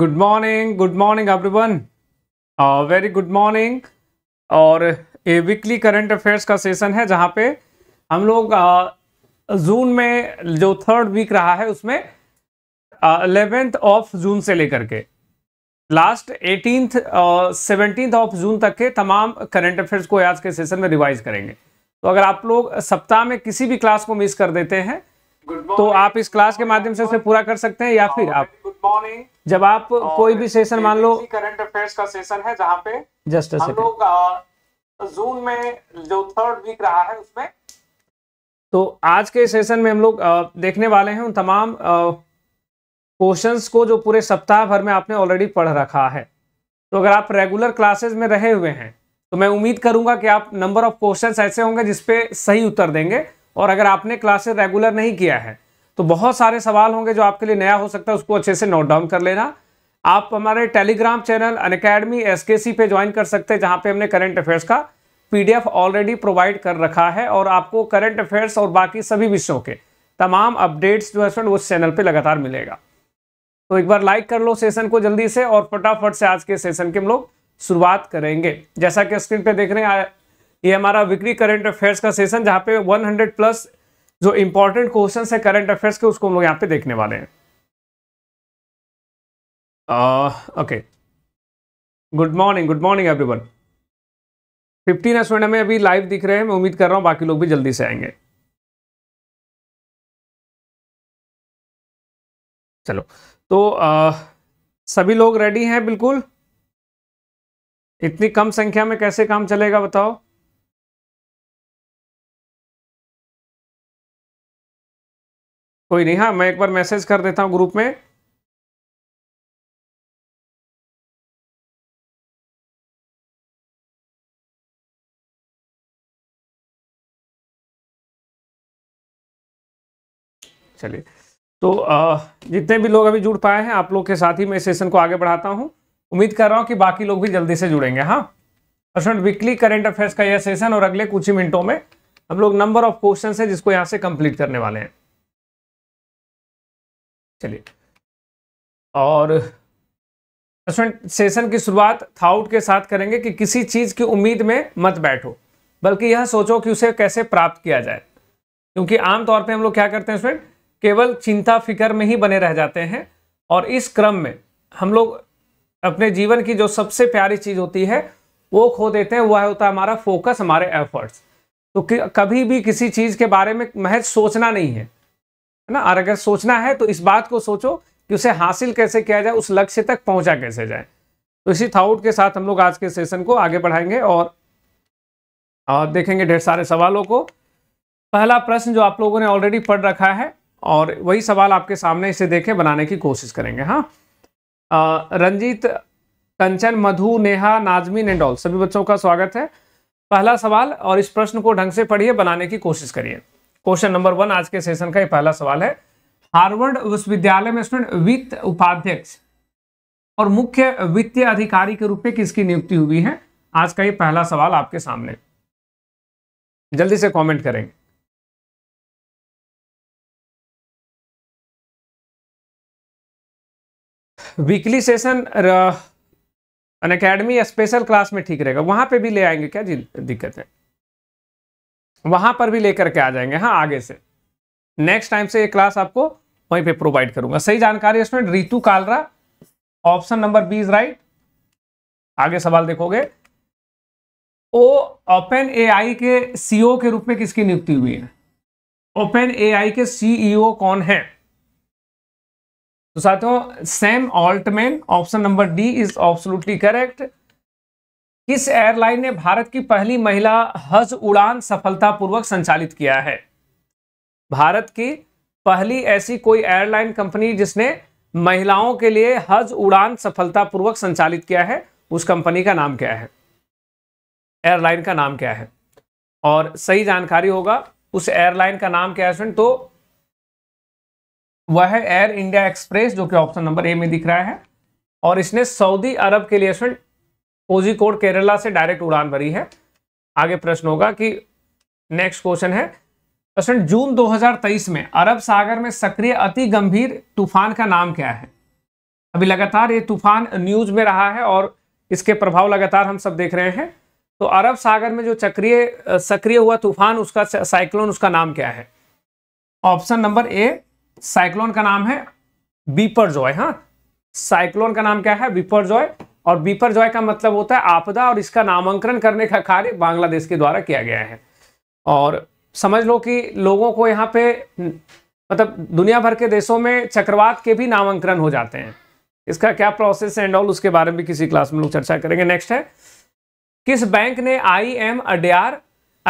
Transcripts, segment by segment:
Good morning good morning everyone very good morning और ये weekly current affairs का session है जहाँ पे हम लोग जून uh, में जो थर्ड वीक रहा है उसमें अलेवेंथ ऑफ जून से लेकर के last eighteenth seventeenth of June तक के तमाम करंट अफेयर्स को आज के सेशन में रिवाइज करेंगे तो अगर आप लोग सप्ताह में किसी भी क्लास को मिस कर देते हैं तो आप इस क्लास के माध्यम से उसे पूरा कर सकते हैं या फिर आप गुड मॉर्निंग जब आप कोई भी सेशन मान लो करंट अफेयर्स का सेशन है जहाँ पे जस्ट हम लोग जून में जो थर्ड वीक रहा है उसमें तो आज के सेशन में हम लोग देखने वाले हैं उन तमाम क्वेश्चंस को जो पूरे सप्ताह भर में आपने ऑलरेडी पढ़ रखा है तो अगर आप रेगुलर क्लासेस में रहे हुए हैं तो मैं उम्मीद करूंगा कि आप नंबर ऑफ क्वेश्चंस ऐसे होंगे जिसपे सही उत्तर देंगे और अगर आपने क्लासेस रेगुलर नहीं किया है तो बहुत सारे सवाल होंगे जो आपके लिए नया हो सकता है उसको अच्छे से नोट डाउन कर लेना आप हमारे Telegram channel Unacademy S K C पे ज्वाइन कर सकते हैं जहाँ पे हमने करंट अफेयर्स का पीडीएफ ऑलरेडी प्रोवाइड कर रखा है और आपको करंट अफेयर्स और बाकी सभी विषयों के तमाम अपडेट्स जो है उस चैनल पर लगातार मिलेगा तो एक बार लाइक कर लो सेशन को जल्दी से और फटाफट से आज के सेशन के हम लोग शुरुआत करेंगे जैसा कि स्क्रीन पे देख रहे हैं ये हमारा विक्री करंट अफेयर्स का सेशन जहाँ पे 100 प्लस जो इंपॉर्टेंट क्वेश्चन है करंट अफेयर्स के उसको हम लोग यहाँ पे देखने वाले हैं okay good morning good morning one fifteen student हमें अभी लाइव दिख रहे हैं मैं उम्मीद कर रहा हूँ बाकी लोग भी जल्दी से आएंगे चलो तो आ, uh, सभी लोग रेडी हैं बिल्कुल इतनी कम संख्या में कैसे काम चलेगा बताओ कोई नहीं हाँ मैं एक बार मैसेज कर देता हूँ ग्रुप में चलिए तो जितने भी लोग अभी जुड़ पाए हैं आप लोग के साथ ही मैं सेशन को आगे बढ़ाता हूं उम्मीद कर रहा हूं कि बाकी लोग भी जल्दी से जुड़ेंगे हाँ स्टूडेंट वीकली करेंट अफेयर्स का यह सेशन और अगले कुछ ही मिनटों में हम लोग नंबर ऑफ क्वेश्चन है जिसको यहां से कंप्लीट करने वाले हैं चलिए और स्टूडेंट सेशन की शुरुआत थाउट के साथ करेंगे कि किसी चीज़ की उम्मीद में मत बैठो बल्कि यह सोचो कि उसे कैसे प्राप्त किया जाए क्योंकि आमतौर पे हम लोग क्या करते हैं स्टूडेंट केवल चिंता फिक्र में ही बने रह जाते हैं और इस क्रम में हम लोग अपने जीवन की जो सबसे प्यारी चीज़ होती है वो खो देते हैं वह होता है हमारा फोकस हमारे एफर्ट्स तो कभी भी किसी चीज़ के बारे में महज सोचना नहीं है है ना और अगर सोचना है तो इस बात को सोचो कि उसे हासिल कैसे किया जाए उस लक्ष्य तक पहुंचा कैसे जाए तो इसी थाउट के साथ हम लोग आज के सेशन को आगे बढ़ाएंगे और, और देखेंगे ढेर सारे सवालों को पहला प्रश्न जो आप लोगों ने ऑलरेडी पढ़ रखा है और वही सवाल आपके सामने इसे देखें बनाने की कोशिश करेंगे हाँ रंजीत कंचन मधु नेहा नाजमीन एंड ऑल सभी बच्चों का स्वागत है पहला सवाल और इस प्रश्न को ढंग से पढ़िए बनाने की कोशिश करिए क्वेश्चन नंबर वन आज के सेशन का ये पहला सवाल है हार्वर्ड विश्वविद्यालय में स्टूडेंट वित्त उपाध्यक्ष और मुख्य वित्तीय अधिकारी के रूप में किसकी नियुक्ति हुई है आज का ये पहला सवाल आपके सामने जल्दी से कमेंट करेंगे weekly session Unacademy special class में ठीक रहेगा वहां पे भी ले आएंगे क्या जी दिक्कत है वहां पर भी लेकर के आ जाएंगे हाँ आगे से नेक्स्ट टाइम से ये क्लास आपको वहीं पे प्रोवाइड करूंगा सही जानकारी student Ritu Kalra option number B is right आगे सवाल देखोगे ओ ओपन एआई के सीईओ e के रूप में किसकी नियुक्ति हुई है ओपन एआई के सीईओ e कौन है तो साथियों Sam Altman option number D is absolutely correct किस एयरलाइन ने भारत की पहली महिला हज उड़ान सफलतापूर्वक संचालित किया है भारत की पहली ऐसी कोई एयरलाइन कंपनी जिसने महिलाओं के लिए हज उड़ान सफलतापूर्वक संचालित किया है उस कंपनी का नाम क्या है एयरलाइन का नाम क्या है और सही जानकारी होगा उस एयरलाइन का नाम क्या है तो वह है एयर इंडिया एक्सप्रेस जो कि ऑप्शन नंबर ए में दिख रहा है और इसने सऊदी अरब के लिए कोजिकोड केरला से डायरेक्ट उड़ान भरी है आगे प्रश्न होगा कि नेक्स्ट क्वेश्चन है प्रश्न जून 2023 में अरब सागर में सक्रिय अति गंभीर तूफान का नाम क्या है अभी लगातार ये तूफान न्यूज में रहा है और इसके प्रभाव लगातार हम सब देख रहे हैं तो अरब सागर में जो चक्रिय सक्रिय हुआ तूफान उसका साइक्लोन उसका नाम क्या है ऑप्शन नंबर ए साइक्लोन का नाम है बीपर जॉय हाँ साइक्लोन का नाम क्या है बीपर जॉय और बीपर जॉय का मतलब होता है आपदा और इसका नामांकन करने का कार्य बांग्लादेश के द्वारा किया गया है और समझ लो कि लोगों को यहाँ पे मतलब दुनिया भर के देशों में चक्रवात के भी नामांकन हो जाते हैं इसका क्या प्रोसेस एंड ऑल उसके बारे में किसी क्लास में लोग चर्चा करेंगे नेक्स्ट है किस बैंक ने आई एम अड्यार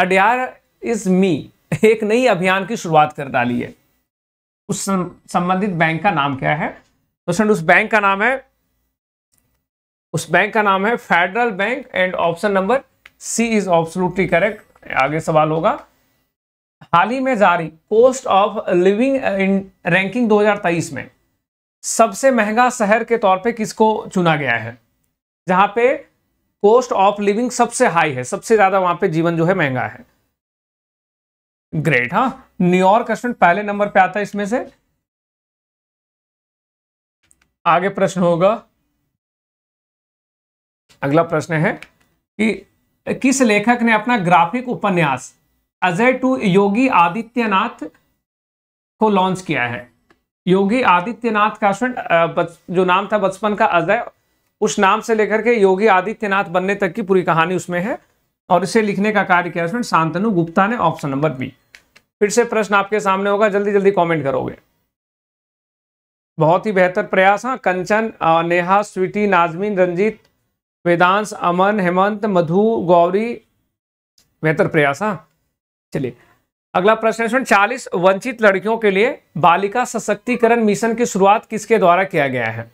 अड्यार इज मी एक नई अभियान की शुरुआत कर डाली है उस संबंधित बैंक का नाम क्या है तो उस बैंक का नाम है उस बैंक का नाम है Federal Bank and option number C is absolutely correct आगे सवाल होगा हाल ही में जारी cost of living in ranking 2023 में सबसे महंगा शहर के तौर पे किसको चुना गया है जहां पे कोस्ट ऑफ लिविंग सबसे हाई है सबसे ज्यादा वहां पे जीवन जो है महंगा है ग्रेट हा न्यूयॉर्क स्टूडेंट पहले नंबर पे आता है इसमें से आगे प्रश्न होगा अगला प्रश्न है कि किस लेखक ने अपना ग्राफिक उपन्यास अजय टू योगी आदित्यनाथ को लॉन्च किया है योगी आदित्यनाथ का स्टूडेंट जो नाम था बचपन का अजय उस नाम से लेकर के योगी आदित्यनाथ बनने तक की पूरी कहानी उसमें है और इसे लिखने का कार्य किया स्टूडेंट शांतनु गुप्ता ने ऑप्शन नंबर बी फिर से प्रश्न आपके सामने होगा जल्दी जल्दी कॉमेंट करोगे बहुत ही बेहतर प्रयास हाँ कंचन नेहा स्वीटी नाजमीन रंजीत वेदांश अमन हेमंत मधु गौरी बेहतर प्रयास हाँ चलिए अगला प्रश्न इसमें चालीस वंचित लड़कियों के लिए बालिका सशक्तिकरण मिशन की शुरुआत किसके द्वारा किया गया है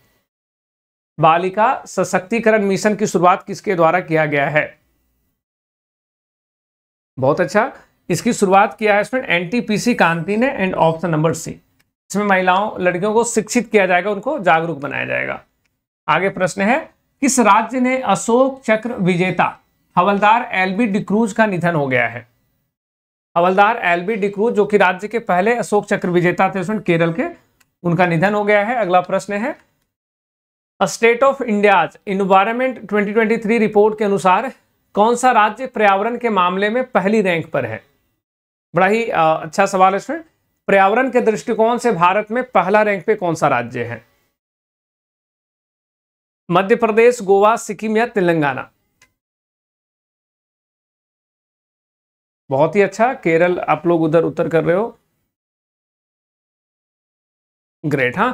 बालिका सशक्तिकरण मिशन की शुरुआत किसके द्वारा किया गया है बहुत अच्छा इसकी शुरुआत किया है इसमें एनटीपीसी कांति ने एंड ऑप्शन नंबर सी इसमें महिलाओं लड़कियों को शिक्षित किया जाएगा उनको जागरूक बनाया जाएगा आगे प्रश्न है किस राज्य ने अशोक चक्र विजेता हवलदार एलबी डिक्रूज का निधन हो गया है हवलदार एलबी डिक्रूज जो कि राज्य के पहले अशोक चक्र विजेता थे उसमें केरल के उनका निधन हो गया है अगला प्रश्न है state of India's environment 2023 report के अनुसार कौन सा राज्य पर्यावरण के मामले में पहली रैंक पर है बड़ा ही अच्छा सवाल है इसमें पर्यावरण के दृष्टिकोण से भारत में पहला रैंक पे कौन सा राज्य है मध्य प्रदेश गोवा सिक्किम या तेलंगाना बहुत ही अच्छा केरल आप लोग उधर उत्तर कर रहे हो ग्रेट हाँ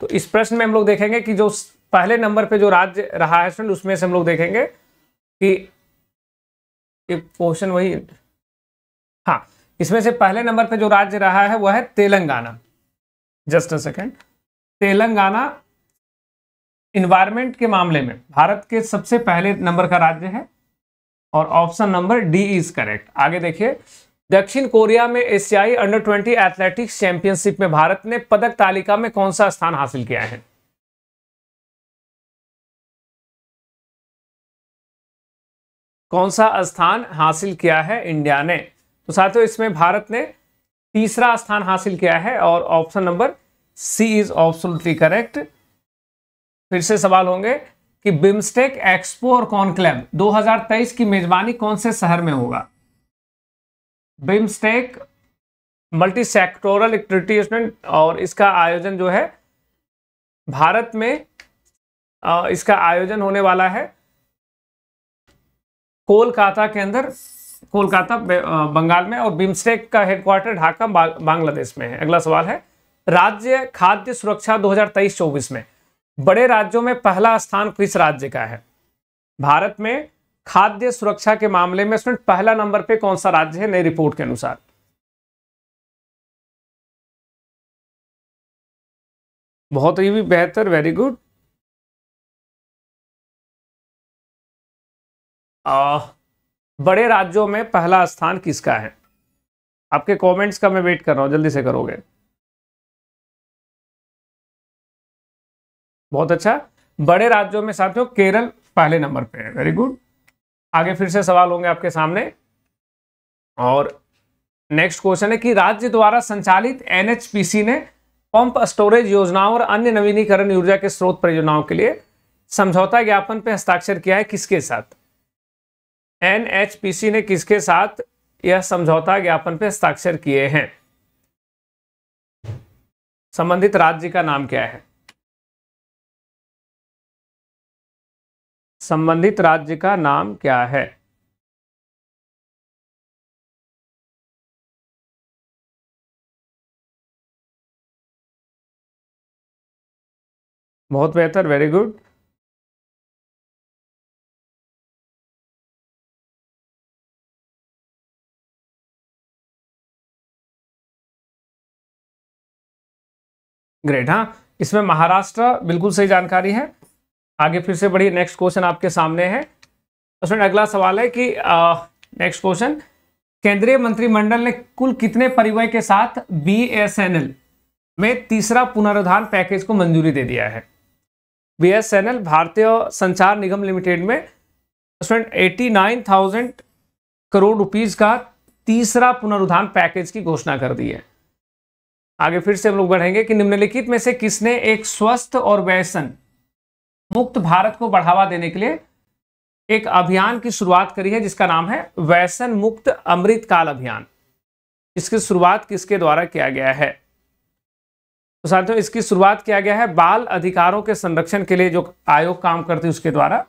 तो इस प्रश्न में हम लोग देखेंगे कि जो पहले नंबर पे जो राज्य रहा है स्टूडेंट उसमें से हम लोग देखेंगे कि ये क्वेश्चन वही हाँ इसमें से पहले नंबर पे जो राज्य रहा है वह है Telangana just a second Telangana environment के मामले में भारत के सबसे पहले नंबर का राज्य है और option number D is correct आगे देखिए दक्षिण कोरिया में एशियाई अंडर ट्वेंटी एथलेटिक्स चैंपियनशिप में भारत ने पदक तालिका में कौन सा स्थान हासिल किया है कौन सा स्थान हासिल किया है इंडिया ने तो साथियों इसमें भारत ने तीसरा स्थान हासिल किया है और option number C is option correct फिर से सवाल होंगे कि बिम्स्टेक एक्सपो और कॉन्क्लेव 2023 की मेजबानी कौन से शहर में होगा बिम्स्टेक मल्टी सेक्टोरल और इसका आयोजन जो है भारत में इसका आयोजन होने वाला है कोलकाता के अंदर कोलकाता बंगाल में और बिम्स्टेक का हेडक्वार्टर ढाका बांग्लादेश में है अगला सवाल है राज्य खाद्य सुरक्षा 2023-24 में बड़े राज्यों में पहला स्थान किस राज्य का है भारत में खाद्य सुरक्षा के मामले में स्टूडेंट पहला नंबर पे कौन सा राज्य है नई रिपोर्ट के अनुसार बहुत ही भी बेहतर वेरी गुड बड़े राज्यों में पहला स्थान किसका है आपके कमेंट्स का मैं वेट कर रहा हूं जल्दी से करोगे बहुत अच्छा बड़े राज्यों में साथियों केरल पहले नंबर पे है वेरी गुड आगे फिर से सवाल होंगे आपके सामने और नेक्स्ट क्वेश्चन है कि राज्य द्वारा संचालित एनएचपीसी ने पंप स्टोरेज योजनाओं और अन्य नवीनीकरण ऊर्जा के स्रोत परियोजनाओं के लिए समझौता ज्ञापन पर हस्ताक्षर किया है किसके साथ एनएचपीसी ने किसके साथ यह समझौता ज्ञापन पर हस्ताक्षर किए हैं संबंधित राज्य का नाम क्या है संबंधित राज्य का नाम क्या है बहुत बेहतर वेरी गुड ग्रेट हाँ इसमें महाराष्ट्र बिल्कुल सही जानकारी है आगे फिर से बढ़िए नेक्स्ट क्वेश्चन आपके सामने है तो उसमें अगला सवाल है कि नेक्स्ट क्वेश्चन केंद्रीय मंत्रिमंडल ने कुल कितने परिवय के साथ एल में तीसरा पुनरुद्धान पैकेज को मंजूरी दे दिया है B S N L Bharatiya Sanchar Nigam limited में student eighty nine thousand crore rupees का तीसरा पुनरुद्धान पैकेज की घोषणा कर दी है आगे फिर से हम लोग बढ़ेंगे कि निम्नलिखित में से किसने एक स्वस्थ और व्यसन मुक्त भारत को बढ़ावा देने के लिए एक अभियान की शुरुआत करी है जिसका नाम है व्यसन मुक्त अमृतकाल अभियान इसकी शुरुआत किसके द्वारा किया गया है तो साथियों इसकी शुरुआत किया गया है बाल अधिकारों के संरक्षण के लिए जो आयोग काम करती है उसके द्वारा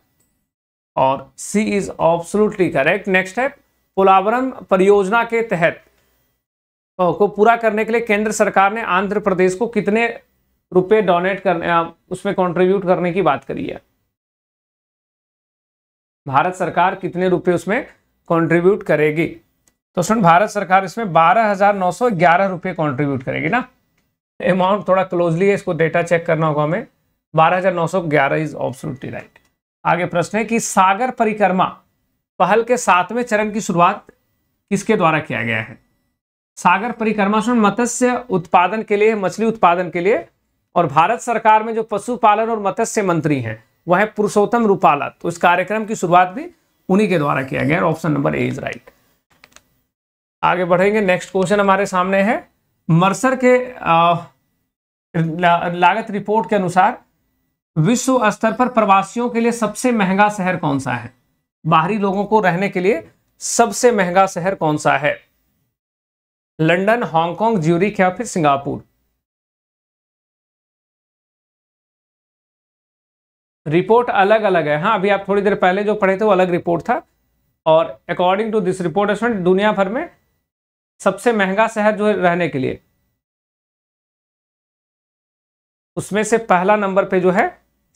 और C is absolutely correct next है पुलावरम परियोजना के तहत को पूरा करने के लिए केंद्र सरकार ने आंध्र प्रदेश को कितने रुपए डोनेट करने उसमें कंट्रीब्यूट करने की बात करी है भारत सरकार कितने रुपए उसमें कंट्रीब्यूट करेगी तो सुन भारत सरकार इसमें बारह हजार नौ सौ ग्यारह रुपये कॉन्ट्रीब्यूट करेगी ना अमाउंट थोड़ा क्लोजली है इसको डेटा चेक करना होगा हमें बारह हजार नौ सौ ग्यारह इज ऑब्सोल्युटली राइट आगे प्रश्न है कि सागर परिक्रमा पहल के सातवें चरण की शुरुआत किसके द्वारा किया गया है सागर परिक्रमा सुन मत्स्य उत्पादन के लिए मछली उत्पादन के लिए और भारत सरकार में जो पशुपालन और मत्स्य मंत्री हैं वह है पुरुषोत्तम रूपाला तो इस कार्यक्रम की शुरुआत भी उन्हीं के द्वारा किया गया option number A is right आगे बढ़ेंगे नेक्स्ट क्वेश्चन हमारे सामने है मर्सर के आ, ला, लागत रिपोर्ट के अनुसार विश्व स्तर पर प्रवासियों के लिए सबसे महंगा शहर कौन सा है बाहरी लोगों को रहने के लिए सबसे महंगा शहर कौन सा है लंदन हांगकांग ज्यूरिक या फिर सिंगापुर रिपोर्ट अलग अलग है हाँ अभी आप थोड़ी देर पहले जो पढ़े थे वो अलग रिपोर्ट था और according to this report student दुनिया भर में सबसे महंगा शहर जो है रहने के लिए उसमें से पहला नंबर पे जो है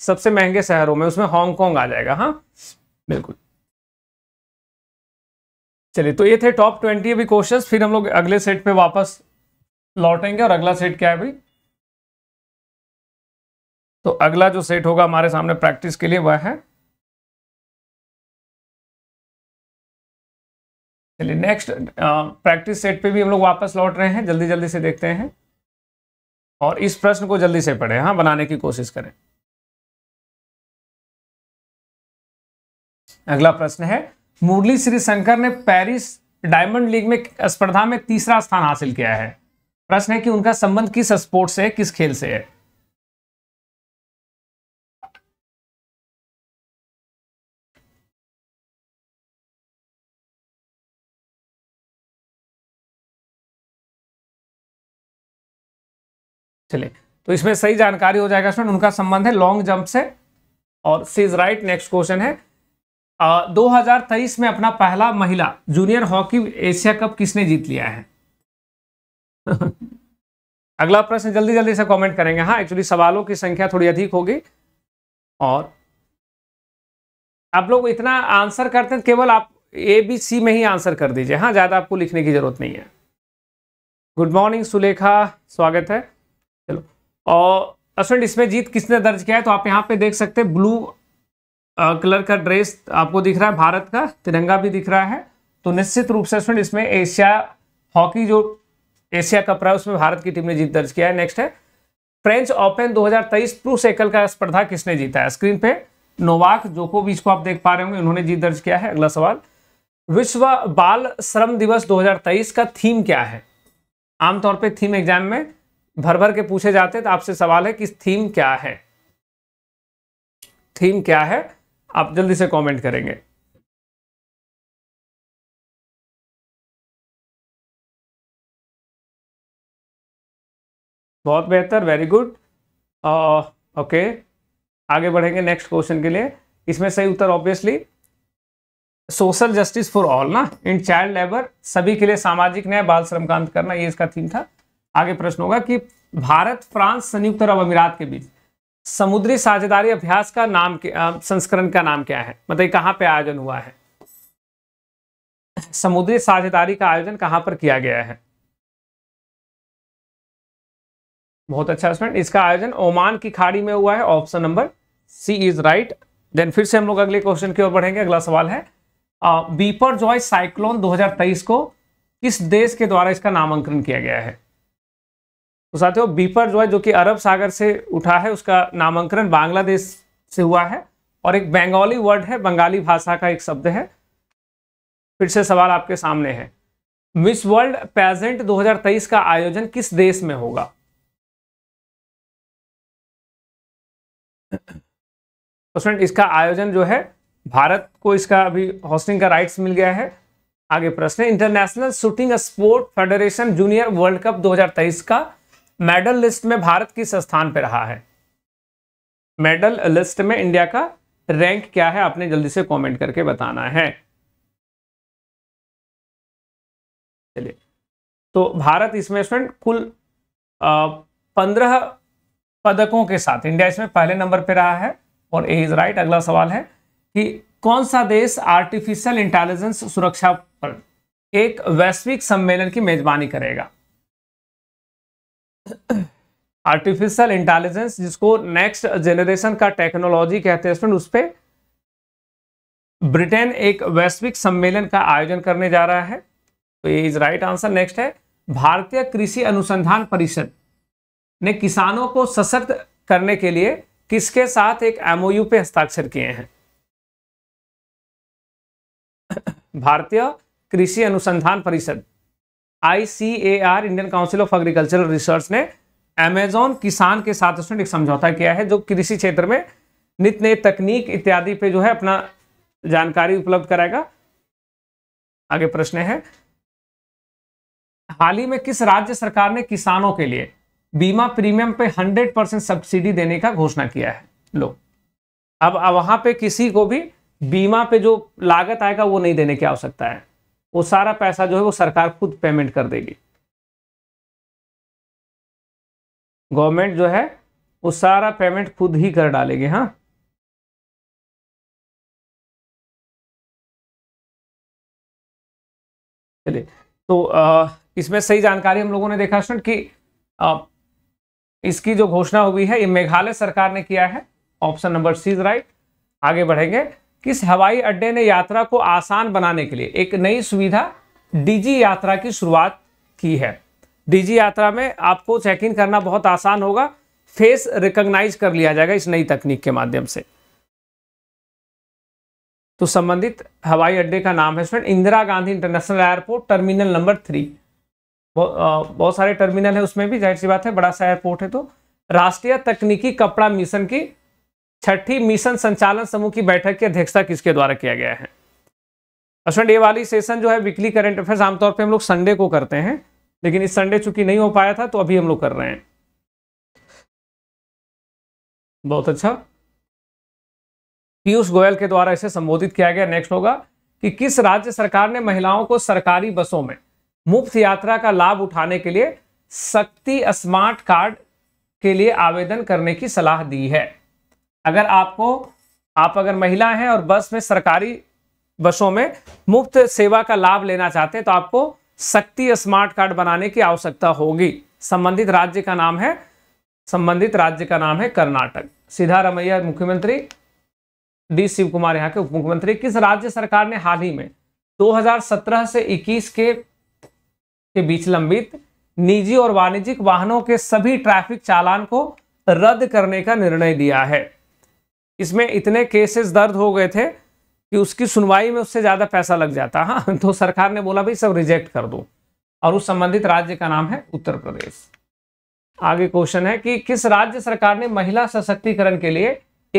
सबसे महंगे शहरों में उसमें हांगकांग आ जाएगा हाँ बिल्कुल चलिए तो ये थे टॉप ट्वेंटी अभी क्वेश्चंस फिर हम लोग अगले सेट पे वापस लौटेंगे और अगला सेट क्या है अभी तो अगला जो सेट होगा हमारे सामने प्रैक्टिस के लिए वह है चलिए नेक्स्ट प्रैक्टिस सेट पे भी हम लोग वापस लौट रहे हैं जल्दी जल्दी से देखते हैं और इस प्रश्न को जल्दी से पढ़ें हाँ बनाने की कोशिश करें अगला प्रश्न है मुरली श्री शंकर ने पेरिस डायमंड लीग में स्पर्धा में तीसरा स्थान हासिल किया है प्रश्न है कि उनका संबंध किस स्पोर्ट से है किस खेल से है चले तो इसमें सही जानकारी हो जाएगा स्टूडेंट उनका संबंध है लॉन्ग जंप से और C is right next question है दो हजार में अपना पहला महिला जूनियर हॉकी एशिया कप किसने जीत लिया है अगला प्रश्न जल्दी जल्दी से कमेंट करेंगे हाँ एक्चुअली सवालों की संख्या थोड़ी अधिक होगी और आप लोग इतना आंसर करते हैं केवल आप ए बी सी में ही आंसर कर दीजिए हाँ ज़्यादा आपको लिखने की ज़रूरत नहीं है गुड मॉर्निंग सुलेखा स्वागत है चलो और स्टूडेंट इसमें जीत किसने दर्ज किया है तो आप यहाँ पे देख सकते हैं ब्लू कलर का ड्रेस आपको दिख रहा है भारत का तिरंगा भी दिख रहा है तो निश्चित रूप से स्टूडेंट इसमें एशिया हॉकी जो एशिया कप रहा है उसमें भारत की टीम ने जीत दर्ज किया है नेक्स्ट है फ्रेंच ओपन 2023 पुरुष एकल का स्पर्धा किसने जीता है स्क्रीन पे नोवाक जोकोविच को आप देख पा रहे होंगे उन्होंने जीत दर्ज किया है अगला सवाल विश्व बाल श्रम दिवस 2023 का थीम क्या है आमतौर पे थीम एग्जाम में भर भर के पूछे जाते हैं तो आपसे सवाल है कि थीम क्या है थीम क्या है आप जल्दी से कमेंट करेंगे बहुत बेहतर वेरी गुड ओके आगे बढ़ेंगे नेक्स्ट क्वेश्चन के लिए इसमें सही उत्तर obviously social justice for all ना इन चाइल्ड लेबर सभी के लिए सामाजिक न्याय बाल श्रम कांत करना ये इसका थीम था आगे प्रश्न होगा कि भारत फ्रांस संयुक्त अरब अमीरात के बीच समुद्री साझेदारी अभ्यास का नाम संस्करण का नाम क्या है मतलब कहां पे आयोजन हुआ है समुद्री साझेदारी का आयोजन कहां पर किया गया है बहुत अच्छा स्टूडेंट इसका आयोजन ओमान की खाड़ी में हुआ है option number C is right then फिर से हम लोग अगले क्वेश्चन की ओर बढ़ेंगे अगला सवाल है बीपर जॉय साइक्लोन 2023 को किस देश के द्वारा इसका नामांकन किया गया है तो साथियों बीपर जो है जो कि अरब सागर से उठा है उसका नामांकन बांग्लादेश से हुआ है और एक बंगाली वर्ड है बंगाली भाषा का एक शब्द है फिर से सवाल आपके सामने है मिस वर्ल्ड पेजेंट 2023 का आयोजन किस देश में होगा तो इसका आयोजन जो है भारत को इसका अभी हॉस्टिंग का राइट्स मिल गया है आगे प्रश्न international shooting sport federation junior world cup 2023 का मेडल लिस्ट में भारत किस स्थान पर रहा है मेडल लिस्ट में इंडिया का रैंक क्या है आपने जल्दी से कमेंट करके बताना है चलिए तो भारत इसमें स्टूडेंट कुल पंद्रह पदकों के साथ इंडिया इसमें पहले नंबर पर रहा है और ए इज राइट अगला सवाल है कि कौन सा देश आर्टिफिशियल इंटेलिजेंस सुरक्षा पर एक वैश्विक सम्मेलन की मेजबानी करेगा आर्टिफिशियल इंटेलिजेंस जिसको नेक्स्ट जेनरेशन का टेक्नोलॉजी कहते हैं स्टूडेंट उस पर ब्रिटेन एक वैश्विक सम्मेलन का आयोजन करने जा रहा है तो ये इज राइट आंसर नेक्स्ट है भारतीय कृषि अनुसंधान परिषद ने किसानों को सशक्त करने के लिए किसके साथ एक एमओयू पे हस्ताक्षर किए हैं भारतीय कृषि अनुसंधान परिषद ICAR Indian council of agricultural research ने अमेजोन किसान के साथ उसने एक समझौता किया है जो कृषि क्षेत्र में नित नए तकनीक इत्यादि पे जो है अपना जानकारी उपलब्ध कराएगा आगे प्रश्न है हाल ही में किस राज्य सरकार ने किसानों के लिए बीमा प्रीमियम पे 100 परसेंट सब्सिडी देने का घोषणा किया है लो अब वहां पे किसी को भी बीमा पे जो लागत आएगा वो नहीं देने की आवश्यकता है वो सारा पैसा जो है वो सरकार खुद पेमेंट कर देगी गवर्नमेंट जो है वो सारा पेमेंट खुद ही कर डालेगी हाँ चलिए तो आ, इसमें सही जानकारी हम लोगों ने देखा स्टूडेंट कि आ, इसकी जो घोषणा हुई है ये मेघालय सरकार ने किया है option number C is right आगे बढ़ेंगे किस हवाई अड्डे ने यात्रा को आसान बनाने के लिए एक नई सुविधा डीजी यात्रा की शुरुआत की है डीजी यात्रा में आपको चेक इन करना बहुत आसान होगा फेस रिकॉग्नाइज कर लिया जाएगा इस नई तकनीक के माध्यम से तो संबंधित हवाई अड्डे का नाम है student Indira Gandhi international airport terminal number three बहुत सारे टर्मिनल है उसमें भी जाहिर सी बात है बड़ा सा एयरपोर्ट है तो राष्ट्रीय तकनीकी कपड़ा मिशन की छठी मिशन संचालन समूह की बैठक की अध्यक्षता किसके द्वारा किया गया है ये वाली सेशन जो है वीकली करंट अफेयर्स आमतौर पे हम लोग संडे को करते हैं लेकिन इस संडे चूंकि नहीं हो पाया था तो अभी हम लोग कर रहे हैं बहुत अच्छा पीयूष गोयल के द्वारा इसे संबोधित किया गया नेक्स्ट होगा कि किस राज्य सरकार ने महिलाओं को सरकारी बसों में मुफ्त यात्रा का लाभ उठाने के लिए शक्ति स्मार्ट कार्ड के लिए आवेदन करने की सलाह दी है अगर आपको आप अगर महिला हैं और बस में सरकारी बसों में मुफ्त सेवा का लाभ लेना चाहते हैं तो आपको शक्ति स्मार्ट कार्ड बनाने की आवश्यकता होगी संबंधित राज्य का नाम है संबंधित राज्य का नाम है कर्नाटक सिद्धारमैया मुख्यमंत्री डी शिव कुमार यहाँ के उप मुख्यमंत्री किस राज्य सरकार ने हाल ही में 2017 से 21 के के बीच लंबित निजी और वाणिज्यिक वाहनों के सभी ट्रैफिक चालान को रद्द करने का निर्णय लिया है इसमें इतने केसेस दर्द हो गए थे कि उसकी सुनवाई में उससे ज़्यादा पैसा लग जाता हाँ तो सरकार ने बोला भाई सब रिजेक्ट कर दो और उस संबंधित राज्य का नाम है उत्तर प्रदेश आगे क्वेश्चन है कि किस राज्य सरकार ने महिला सशक्तिकरण के लिए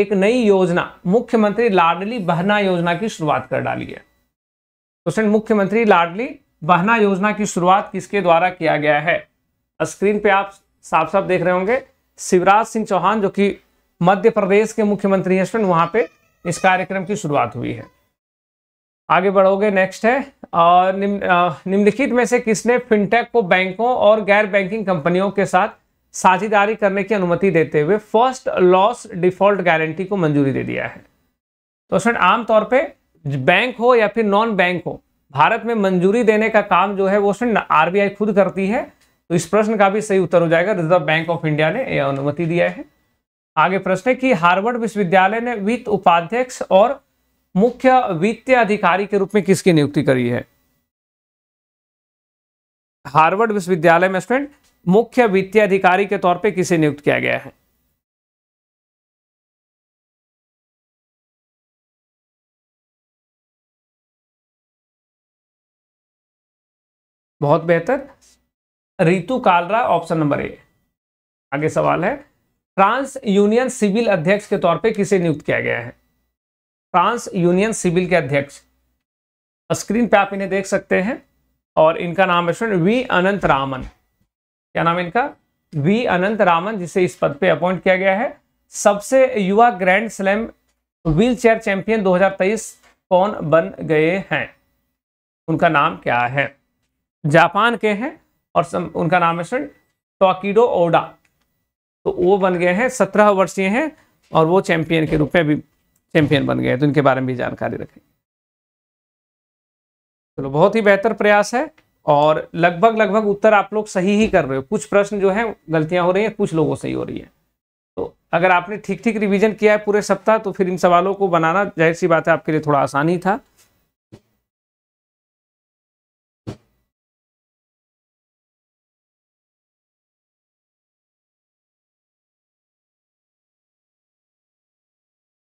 एक नई योजना मुख्यमंत्री लाडली बहना योजना की शुरुआत कर डाली है क्वेश्चन मुख्यमंत्री लाडली बहना योजना की शुरुआत किसके द्वारा किया गया है स्क्रीन पे आप साफ साफ देख रहे होंगे शिवराज सिंह चौहान जो कि मध्य प्रदेश के मुख्यमंत्री हैं स्टूडेंट पे इस कार्यक्रम की शुरुआत हुई है आगे बढ़ोगे नेक्स्ट है और निम्नलिखित में से किसने फिनटेक को बैंकों और गैर बैंकिंग कंपनियों के साथ साझेदारी करने की अनुमति देते हुए फर्स्ट लॉस डिफॉल्ट गारंटी को मंजूरी दे दिया है तो स्टूडेंट आमतौर पर बैंक हो या फिर नॉन बैंक हो भारत में मंजूरी देने का काम जो है वो स्टूडेंट आरबीआई खुद करती है तो इस प्रश्न का भी सही उत्तर हो जाएगा रिजर्व बैंक ऑफ इंडिया ने यह अनुमति दिया है आगे प्रश्न है कि हार्वर्ड विश्वविद्यालय ने वित्त उपाध्यक्ष और मुख्य वित्तीय अधिकारी के रूप में किसकी नियुक्ति करी है हार्वर्ड विश्वविद्यालय में स्टूडेंट मुख्य वित्तीय अधिकारी के तौर पे किसे नियुक्त किया गया है बहुत बेहतर Ritu Kalra option number A आगे सवाल है फ्रांस यूनियन सिविल अध्यक्ष के तौर पे किसे नियुक्त किया गया है फ्रांस यूनियन सिविल के अध्यक्ष स्क्रीन पे आप इन्हें देख सकते हैं और इनका नाम है स्टूडेंट वी अनंत रामन क्या नाम है इनका वी अनंत रामन जिसे इस पद पे अपॉइंट किया गया है सबसे युवा grand slam wheelchair champion दो कौन बन गए हैं उनका नाम क्या है जापान के हैं और सम, उनका नाम है स्टूडेंट ओडा तो वो बन गए हैं सत्रह वर्षीय हैं और वो चैंपियन के रूप में भी चैंपियन बन गए हैं तो इनके बारे में भी जानकारी रखें चलो तो बहुत ही बेहतर प्रयास है और लगभग लगभग उत्तर आप लोग सही ही कर रहे हो कुछ प्रश्न जो है गलतियां हो रही हैं कुछ लोगों से ही हो रही है तो अगर आपने ठीक ठीक रिवीजन किया है पूरे सप्ताह तो फिर इन सवालों को बनाना जाहिर सी बात है आपके लिए थोड़ा आसान ही था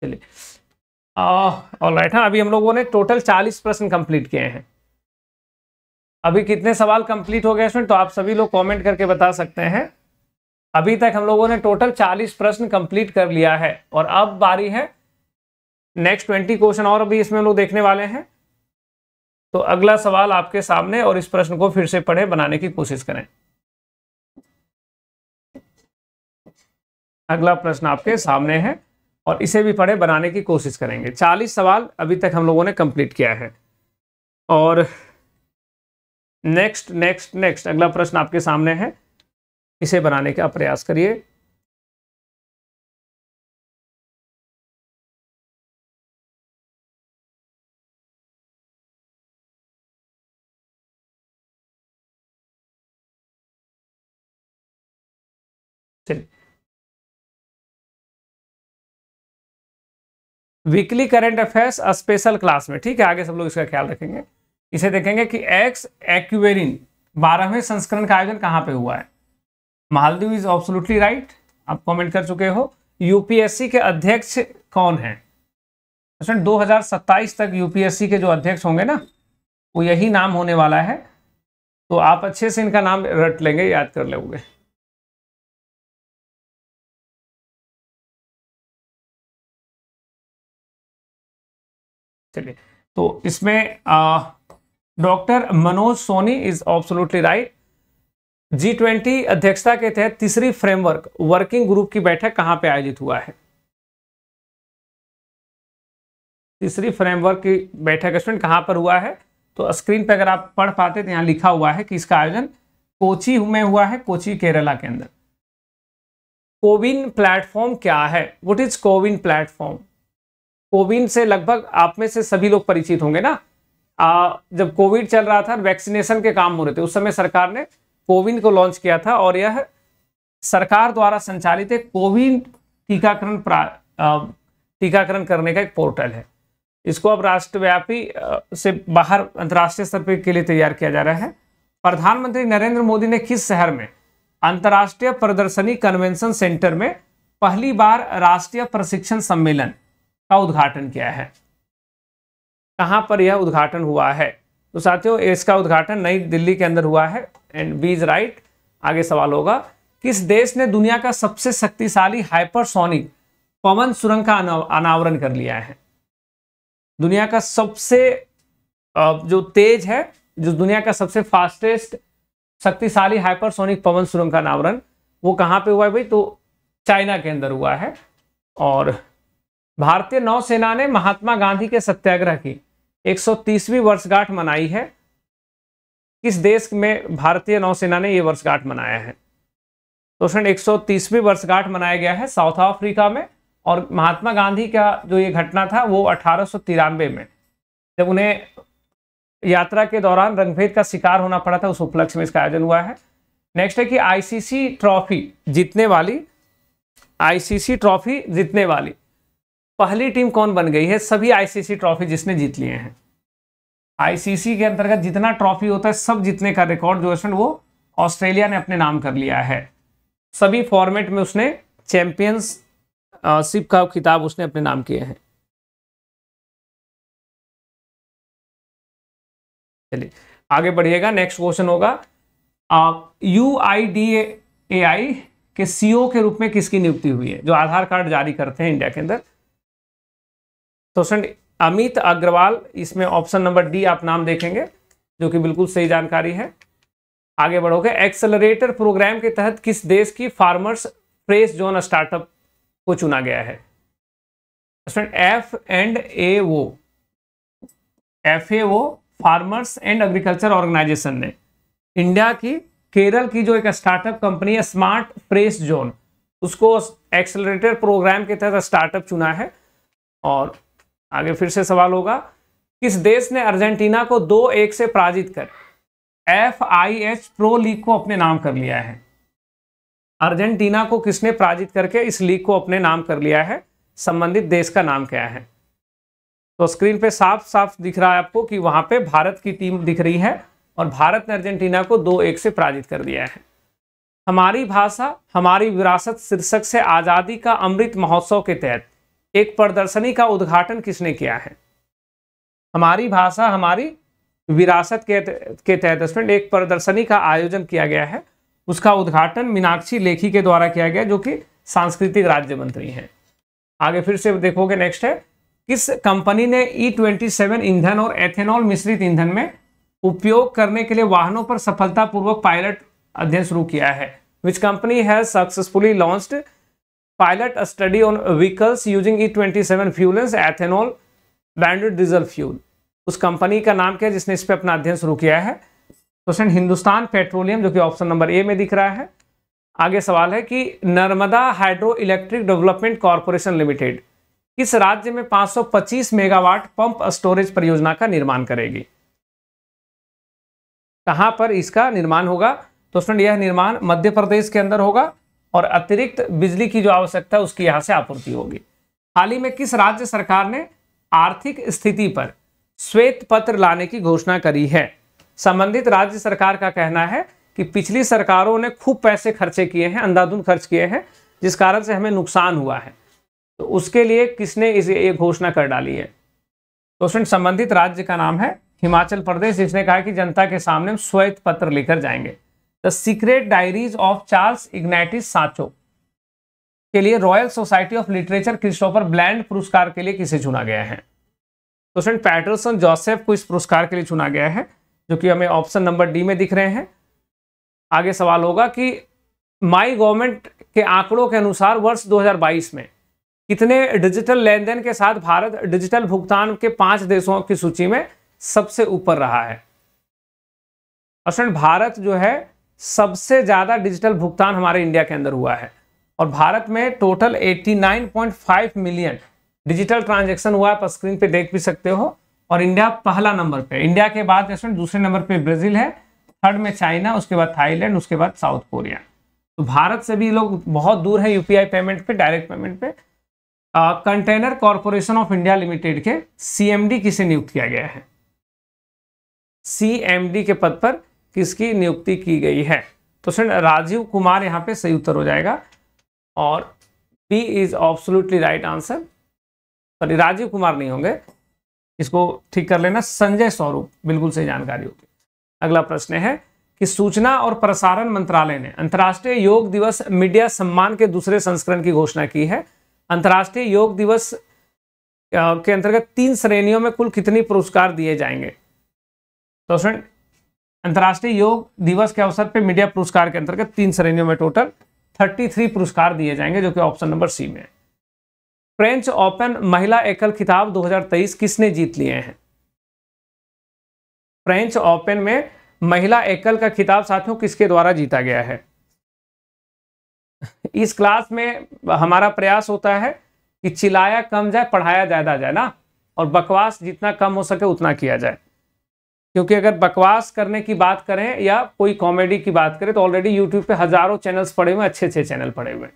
चलिए और राइट हाँ अभी हम लोगों ने टोटल चालीस प्रश्न कंप्लीट किए हैं अभी कितने सवाल कंप्लीट हो गए इसमें तो आप सभी लोग कमेंट करके बता सकते हैं अभी तक हम लोगों ने टोटल 40 प्रश्न कंप्लीट कर लिया है और अब बारी है नेक्स्ट 20 क्वेश्चन और अभी इसमें हम लोग देखने वाले हैं तो अगला सवाल आपके सामने और इस प्रश्न को फिर से पढ़े बनाने की कोशिश करें अगला प्रश्न आपके सामने है और इसे भी पढ़े बनाने की कोशिश करेंगे चालीस सवाल अभी तक हम लोगों ने कंप्लीट किया है और नेक्स्ट नेक्स्ट नेक्स्ट अगला प्रश्न आपके सामने है इसे बनाने का प्रयास करिए weekly current affairs special class में ठीक है आगे सब लोग इसका ख्याल रखेंगे इसे देखेंगे कि एक्स एक्वेरिन बारहवें संस्करण का आयोजन कहाँ पे हुआ है मालदीव इज ऑब्सोलूटली राइट आप कमेंट कर चुके हो यूपीएससी के अध्यक्ष कौन है दो हजार तक यूपीएससी के जो अध्यक्ष होंगे ना वो यही नाम होने वाला है तो आप अच्छे से इनका नाम रट लेंगे याद कर लेंगे चलिए तो इसमें doctor Manoj Soni is absolutely right जी ट्वेंटी अध्यक्षता के तहत तीसरी फ्रेमवर्क वर्किंग ग्रुप की बैठक कहां पे आयोजित हुआ है तीसरी फ्रेमवर्क की बैठक स्टूडेंट कहां पर हुआ है तो स्क्रीन पे अगर आप पढ़ पाते तो यहाँ लिखा हुआ है कि इसका आयोजन कोची में हुआ है कोची केरला के अंदर कोविन प्लेटफॉर्म क्या है what is CoWIN platform CoWIN से लगभग आप में से सभी लोग परिचित होंगे ना आ, जब कोविड चल रहा था वैक्सीनेशन के काम हो रहे थे उस समय सरकार ने कोविन को लॉन्च किया था और यह सरकार द्वारा संचालित एक कोविन टीकाकरण टीकाकरण करने का एक पोर्टल है इसको अब राष्ट्रव्यापी से बाहर अंतर्राष्ट्रीय स्तर पर के लिए तैयार किया जा रहा है प्रधानमंत्री नरेंद्र मोदी ने किस शहर में अंतर्राष्ट्रीय प्रदर्शनी कन्वेंशन सेंटर में पहली बार राष्ट्रीय प्रशिक्षण सम्मेलन का उद्घाटन किया है कहाँ पर यह उद्घाटन हुआ है तो साथियों इसका उद्घाटन नई दिल्ली के अंदर हुआ है एंड बी इज राइट आगे सवाल होगा किस देश ने दुनिया का सबसे शक्तिशाली हाइपरसोनिक पवन सुरंग का अनावरण कर लिया है दुनिया का सबसे जो तेज है जो दुनिया का सबसे फास्टेस्ट शक्तिशाली हाइपरसोनिक पवन सुरंग का अनावरण वो कहाँ पे हुआ है भाई तो चाइना के अंदर हुआ है और भारतीय नौसेना ने महात्मा गांधी के सत्याग्रह की 130वीं वर्षगांठ मनाई है किस देश में भारतीय नौसेना ने यह वर्षगांठ मनाया है क्वेश्चन तो 130वीं वर्षगांठ मनाया गया है साउथ अफ्रीका में और महात्मा गांधी का जो ये घटना था वो अठारह में जब उन्हें यात्रा के दौरान रंगभेद का शिकार होना पड़ा था उस उपलक्ष्य में इसका आयोजन हुआ है नेक्स्ट है कि आईसीसी ट्रॉफी जीतने वाली आईसीसी ट्रॉफी जीतने वाली पहली टीम कौन बन गई है सभी आईसीसी ट्रॉफी जिसने जीत लिए हैं आईसीसी के अंतर्गत जितना ट्रॉफी होता है सब जीतने का रिकॉर्ड जो है वो ऑस्ट्रेलिया ने अपने नाम कर लिया है सभी फॉर्मेट में उसने चैंपियंस शिप का खिताब उसने अपने नाम किए हैं चलिए आगे बढ़िएगा नेक्स्ट क्वेश्चन होगा U I D A I के सीओ e के रूप में किसकी नियुक्ति हुई है जो आधार कार्ड जारी करते हैं इंडिया के अंदर तो अमित अग्रवाल इसमें ऑप्शन नंबर डी आप नाम देखेंगे जो कि बिल्कुल सही जानकारी है आगे बढ़ोगे एक्सेलरेटर प्रोग्राम के तहत किस देश की फार्मर्स फ्रेश जोन स्टार्टअप को चुना गया है एफ एंड ए वो एफ ए वो फार्मर्स एंड एग्रीकल्चर ऑर्गेनाइजेशन ने इंडिया की केरल की जो एक स्टार्टअप कंपनी है स्मार्ट फ्रेश जोन उसको एक्सेलरेटर प्रोग्राम के तहत स्टार्टअप चुना है और आगे फिर से सवाल होगा किस देश ने अर्जेंटीना को दो एक से पराजित कर F I H pro league को अपने नाम कर लिया है अर्जेंटीना को किसने पराजित करके इस लीग को अपने नाम कर लिया है संबंधित देश का नाम क्या है तो स्क्रीन पे साफ साफ दिख रहा है आपको कि वहां पे भारत की टीम दिख रही है और भारत ने अर्जेंटीना को दो एक से पराजित कर दिया है हमारी भाषा हमारी विरासत शीर्षक से आज़ादी का अमृत महोत्सव के तहत एक प्रदर्शनी का उद्घाटन किसने किया है हमारी भाषा हमारी विरासत के के तहत फ्रेंड एक प्रदर्शनी का आयोजन किया गया है उसका उद्घाटन मीनाक्षी लेखी के द्वारा किया गया जो कि सांस्कृतिक राज्य मंत्री हैं आगे फिर से देखोगे नेक्स्ट है किस कंपनी ने ई ट्वेंटी सेवन ईंधन और एथेनॉल मिश्रित ईंधन में उपयोग करने के लिए वाहनों पर सफलतापूर्वक पायलट अध्ययन शुरू किया है which company has successfully launched pilot a study on vehicles using E27 fuelants ethanol branded diesel fuel उस कंपनी का नाम क्या है जिसने इस पर अपना अध्ययन शुरू किया है क्वेश्चन तो हिंदुस्तान पेट्रोलियम जो कि ऑप्शन नंबर ए में दिख रहा है आगे सवाल है कि Narmada hydro electric development corporation limited किस राज्य में 525 मेगावाट पंप स्टोरेज परियोजना का निर्माण करेगी कहां पर इसका निर्माण होगा तो यह निर्माण मध्य प्रदेश के अंदर होगा और अतिरिक्त बिजली की जो आवश्यकता है उसकी यहाँ से आपूर्ति होगी हाल ही में किस राज्य सरकार ने आर्थिक स्थिति पर श्वेत पत्र लाने की घोषणा करी है संबंधित राज्य सरकार का कहना है कि पिछली सरकारों ने खूब पैसे खर्चे किए हैं अंधाधुंध खर्च किए हैं जिस कारण से हमें नुकसान हुआ है तो उसके लिए किसने इसे ये घोषणा कर डाली है तो संबंधित राज्य का नाम है हिमाचल प्रदेश जिसने कहा कि जनता के सामने हम श्वेत पत्र लेकर जाएंगे the secret diaries of Charles Ignatius साचो के लिए royal society of literature Christopher Bland पुरस्कार के लिए किसे चुना गया है तो फ्रेंड पैटरसन जोसेफ को इस पुरस्कार के लिए चुना गया है जो कि हमें ऑप्शन नंबर डी में दिख रहे हैं आगे सवाल होगा कि माई गवर्नमेंट के आंकड़ों के अनुसार वर्ष 2022 में कितने डिजिटल लेन देन के साथ भारत डिजिटल भुगतान के पांच देशों की सूची में सबसे ऊपर रहा है असल भारत जो है सबसे ज़्यादा डिजिटल भुगतान हमारे इंडिया के अंदर हुआ है और भारत में टोटल 89.5 मिलियन डिजिटल ट्रांजेक्शन हुआ आप स्क्रीन पे देख भी सकते हो और इंडिया पहला नंबर पे इंडिया के बाद दूसरे नंबर पे ब्राज़ील है थर्ड में चाइना उसके बाद थाईलैंड उसके बाद साउथ कोरिया तो भारत से भी लोग बहुत दूर है यूपीआई पेमेंट पे डायरेक्ट पेमेंट पे container corporation of India limited के सीएमडी किसे नियुक्त किया गया है सीएमडी के पद पर किसकी नियुक्ति की गई है तो फ्रेंड राजीव कुमार यहाँ पे सही उत्तर हो जाएगा और B is absolutely right answer sorry Rajiv Kumar नहीं होंगे इसको ठीक कर लेना संजय स्वरूप बिल्कुल सही जानकारी होगी अगला प्रश्न है कि सूचना और प्रसारण मंत्रालय ने अंतर्राष्ट्रीय योग दिवस मीडिया सम्मान के दूसरे संस्करण की घोषणा की है अंतर्राष्ट्रीय योग दिवस के अंतर्गत तीन श्रेणियों में कुल कितनी पुरस्कार दिए जाएंगे तो फ्रेंड अंतर्राष्ट्रीय योग दिवस के अवसर पर मीडिया पुरस्कार के अंतर्गत तीन श्रेणियों में टोटल 33 पुरस्कार दिए जाएंगे जो कि ऑप्शन नंबर सी में है फ्रेंच ओपन महिला एकल खिताब 2023 किसने जीत लिए हैं फ्रेंच ओपन में महिला एकल का खिताब साथियों किसके द्वारा जीता गया है इस क्लास में हमारा प्रयास होता है कि चिल्लाया कम जाए पढ़ाया ज्यादा जाए ना और बकवास जितना कम हो सके उतना किया जाए क्योंकि अगर बकवास करने की बात करें या कोई कॉमेडी की बात करें तो ऑलरेडी यूट्यूब पे हज़ारों चैनल्स पड़े हुए अच्छे अच्छे चैनल पड़े हुए हैं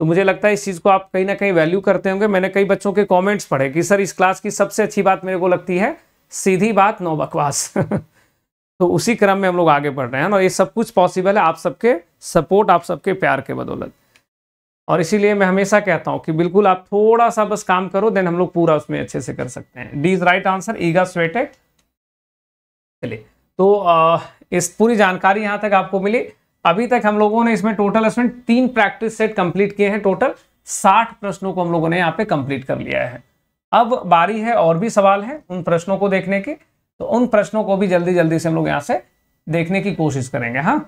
तो मुझे लगता है इस चीज़ को आप कहीं ना कहीं वैल्यू करते होंगे मैंने कई बच्चों के कॉमेंट्स पढ़े कि सर इस क्लास की सबसे अच्छी बात मेरे को लगती है सीधी बात नो बकवास तो उसी क्रम में हम लोग आगे बढ़ रहे हैं और ये सब कुछ पॉसिबल है आप सबके सपोर्ट आप सबके प्यार के बदौलत और इसीलिए मैं हमेशा कहता हूँ कि बिल्कुल आप थोड़ा सा बस काम करो देन हम लोग पूरा उसमें अच्छे से कर सकते हैं डी इज राइट आंसर ईगा स्वेटेक्ट चले तो आ, इस पूरी जानकारी यहाँ तक आपको मिली अभी तक हम लोगों ने इसमें टोटल स्टूडेंट तीन प्रैक्टिस सेट कंप्लीट किए हैं टोटल साठ प्रश्नों को हम लोगों ने यहाँ पे कंप्लीट कर लिया है अब बारी है और भी सवाल है उन प्रश्नों को देखने की तो उन प्रश्नों को भी जल्दी जल्दी से हम लोग यहाँ से देखने की कोशिश करेंगे हाँ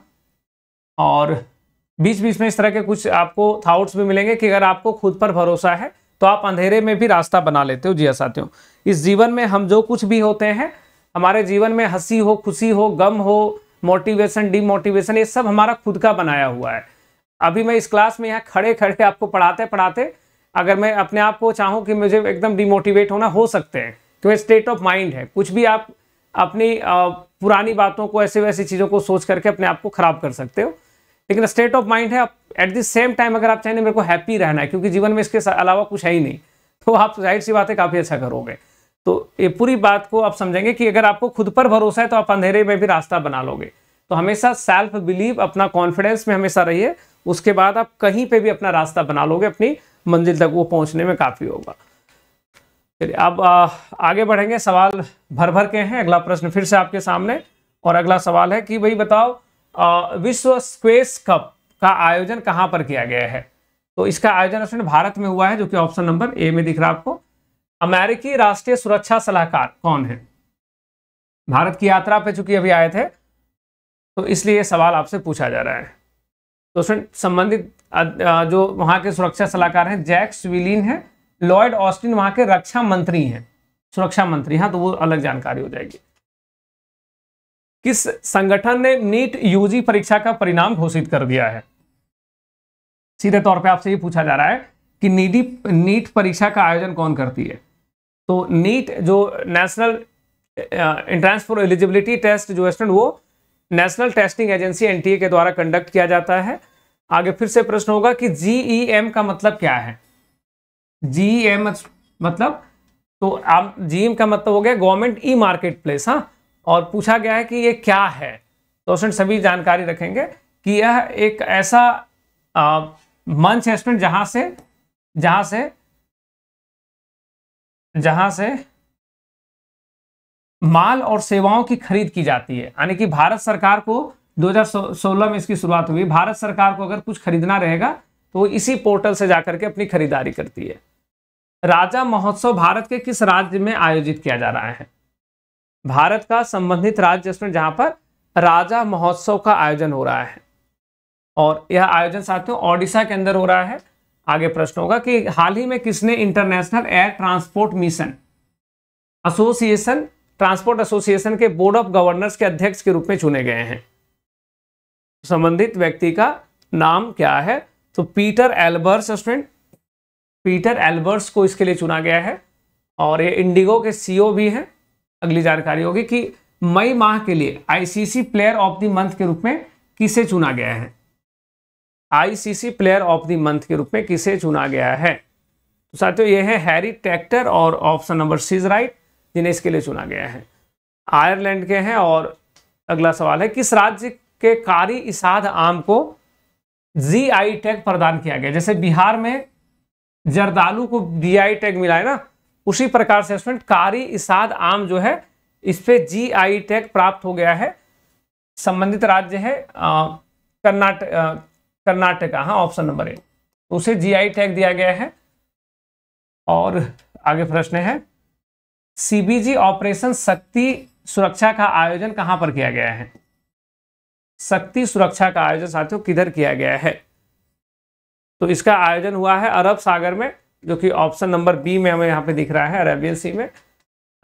और बीच बीच में इस तरह के कुछ आपको थाउट्स भी मिलेंगे कि अगर आपको खुद पर भरोसा है तो आप अंधेरे में भी रास्ता बना लेते हो जिया साथियों इस जीवन में हम जो कुछ भी होते हैं हमारे जीवन में हंसी हो खुशी हो गम हो मोटिवेशन डीमोटिवेशन ये सब हमारा खुद का बनाया हुआ है अभी मैं इस क्लास में यहाँ खड़े खड़े आपको पढ़ाते पढ़ाते अगर मैं अपने आप को चाहूँ कि मुझे एकदम डिमोटिवेट होना हो सकते हैं क्योंकि स्टेट ऑफ माइंड है कुछ भी आप अपनी पुरानी बातों को ऐसे वैसी चीज़ों को सोच करके अपने आप को ख़राब कर सकते हो लेकिन स्टेट ऑफ माइंड है आप एट द सेम टाइम अगर आप चाहें तो मेरे को हैप्पी रहना है क्योंकि जीवन में इसके अलावा कुछ है ही नहीं तो आप जाहिर सी बातें काफ़ी अच्छा करोगे तो ये पूरी बात को आप समझेंगे कि अगर आपको खुद पर भरोसा है तो आप अंधेरे में भी रास्ता बना लोगे तो हमेशा सेल्फ बिलीव अपना कॉन्फिडेंस में हमेशा रहिए उसके बाद आप कहीं पे भी अपना रास्ता बना लोगे अपनी मंजिल तक वो पहुंचने में काफ़ी होगा चलिए अब आगे बढ़ेंगे सवाल भर भर के हैं अगला प्रश्न फिर से आपके सामने और अगला सवाल है कि भाई बताओ आ, विश्व स्क्वेस कप का आयोजन कहाँ पर किया गया है तो इसका आयोजन भारत में हुआ है जो कि ऑप्शन नंबर ए में दिख रहा है आपको अमेरिकी राष्ट्रीय सुरक्षा सलाहकार कौन है भारत की यात्रा पे चूंकि अभी आए थे तो इसलिए ये सवाल आपसे पूछा जा रहा है तो संबंधित जो वहां के सुरक्षा सलाहकार हैं जैक स्वीलिन है लॉयड ऑस्टिन वहां के रक्षा मंत्री हैं सुरक्षा मंत्री हाँ तो वो अलग जानकारी हो जाएगी किस संगठन ने नीट यूजी परीक्षा का परिणाम घोषित कर दिया है सीधे तौर पे आपसे ये पूछा जा रहा है कि नीडी नीट परीक्षा का आयोजन कौन करती है तो नीट जो national entrance for eligibility test जो है स्टूडेंट वो नेशनल टेस्टिंग एजेंसी एनटीए के द्वारा कंडक्ट किया जाता है आगे फिर से प्रश्न होगा कि जीईएम e का मतलब क्या है जीईएम e मतलब तो आप जीएम e का मतलब हो गया गवर्नमेंट ई मार्केट प्लेस हाँ और पूछा गया है कि ये क्या है तो स्टूडेंट सभी जानकारी रखेंगे कि यह एक ऐसा आ, uh, मंच है स्टूडेंट जहाँ से जहाँ से जहां से माल और सेवाओं की खरीद की जाती है यानी कि भारत सरकार को 2016 में इसकी शुरुआत हुई भारत सरकार को अगर कुछ खरीदना रहेगा तो वो इसी पोर्टल से जाकर के अपनी खरीदारी करती है राजा महोत्सव भारत के किस राज्य में आयोजित किया जा रहा है भारत का संबंधित राज्य जिसमें जहां पर राजा महोत्सव का आयोजन हो रहा है और यह आयोजन साथियों ओडिशा के अंदर हो रहा है आगे प्रश्न होगा कि हाल ही में किसने international air transport mission association transport association के बोर्ड ऑफ गवर्नर्स के अध्यक्ष के रूप में चुने गए हैं संबंधित व्यक्ति का नाम क्या है तो Peter Albers student Peter Albers को इसके लिए चुना गया है और ये इंडिगो के सीईओ भी हैं अगली जानकारी होगी कि मई माह के लिए ICC player of the month के रूप में किसे चुना गया है ICC player of the month के रूप में किसे चुना गया है तो साथियों ये है हैरी ट्रैक्टर और ऑप्शन नंबर सीज राइट जिन्हें इसके लिए चुना गया है आयरलैंड के हैं और अगला सवाल है किस राज्य के कारी इसाद आम को जी आई टैग प्रदान किया गया जैसे बिहार में जरदालू को बी आई टैग मिला है ना उसी प्रकार से स्टूडेंट कारी इसाद आम जो है इस पर जी आई टैग प्राप्त हो गया है संबंधित राज्य है कर्नाटक कर्नाटका हाँ ऑप्शन नंबर ए तो उसे जीआई टैग दिया गया है और आगे प्रश्न है सीबीजी ऑपरेशन शक्ति सुरक्षा का आयोजन कहां पर किया गया है शक्ति सुरक्षा का आयोजन साथियों किधर किया गया है तो इसका आयोजन हुआ है अरब सागर में जो कि ऑप्शन नंबर बी में हमें यहां पे दिख रहा है अरेबियन सी में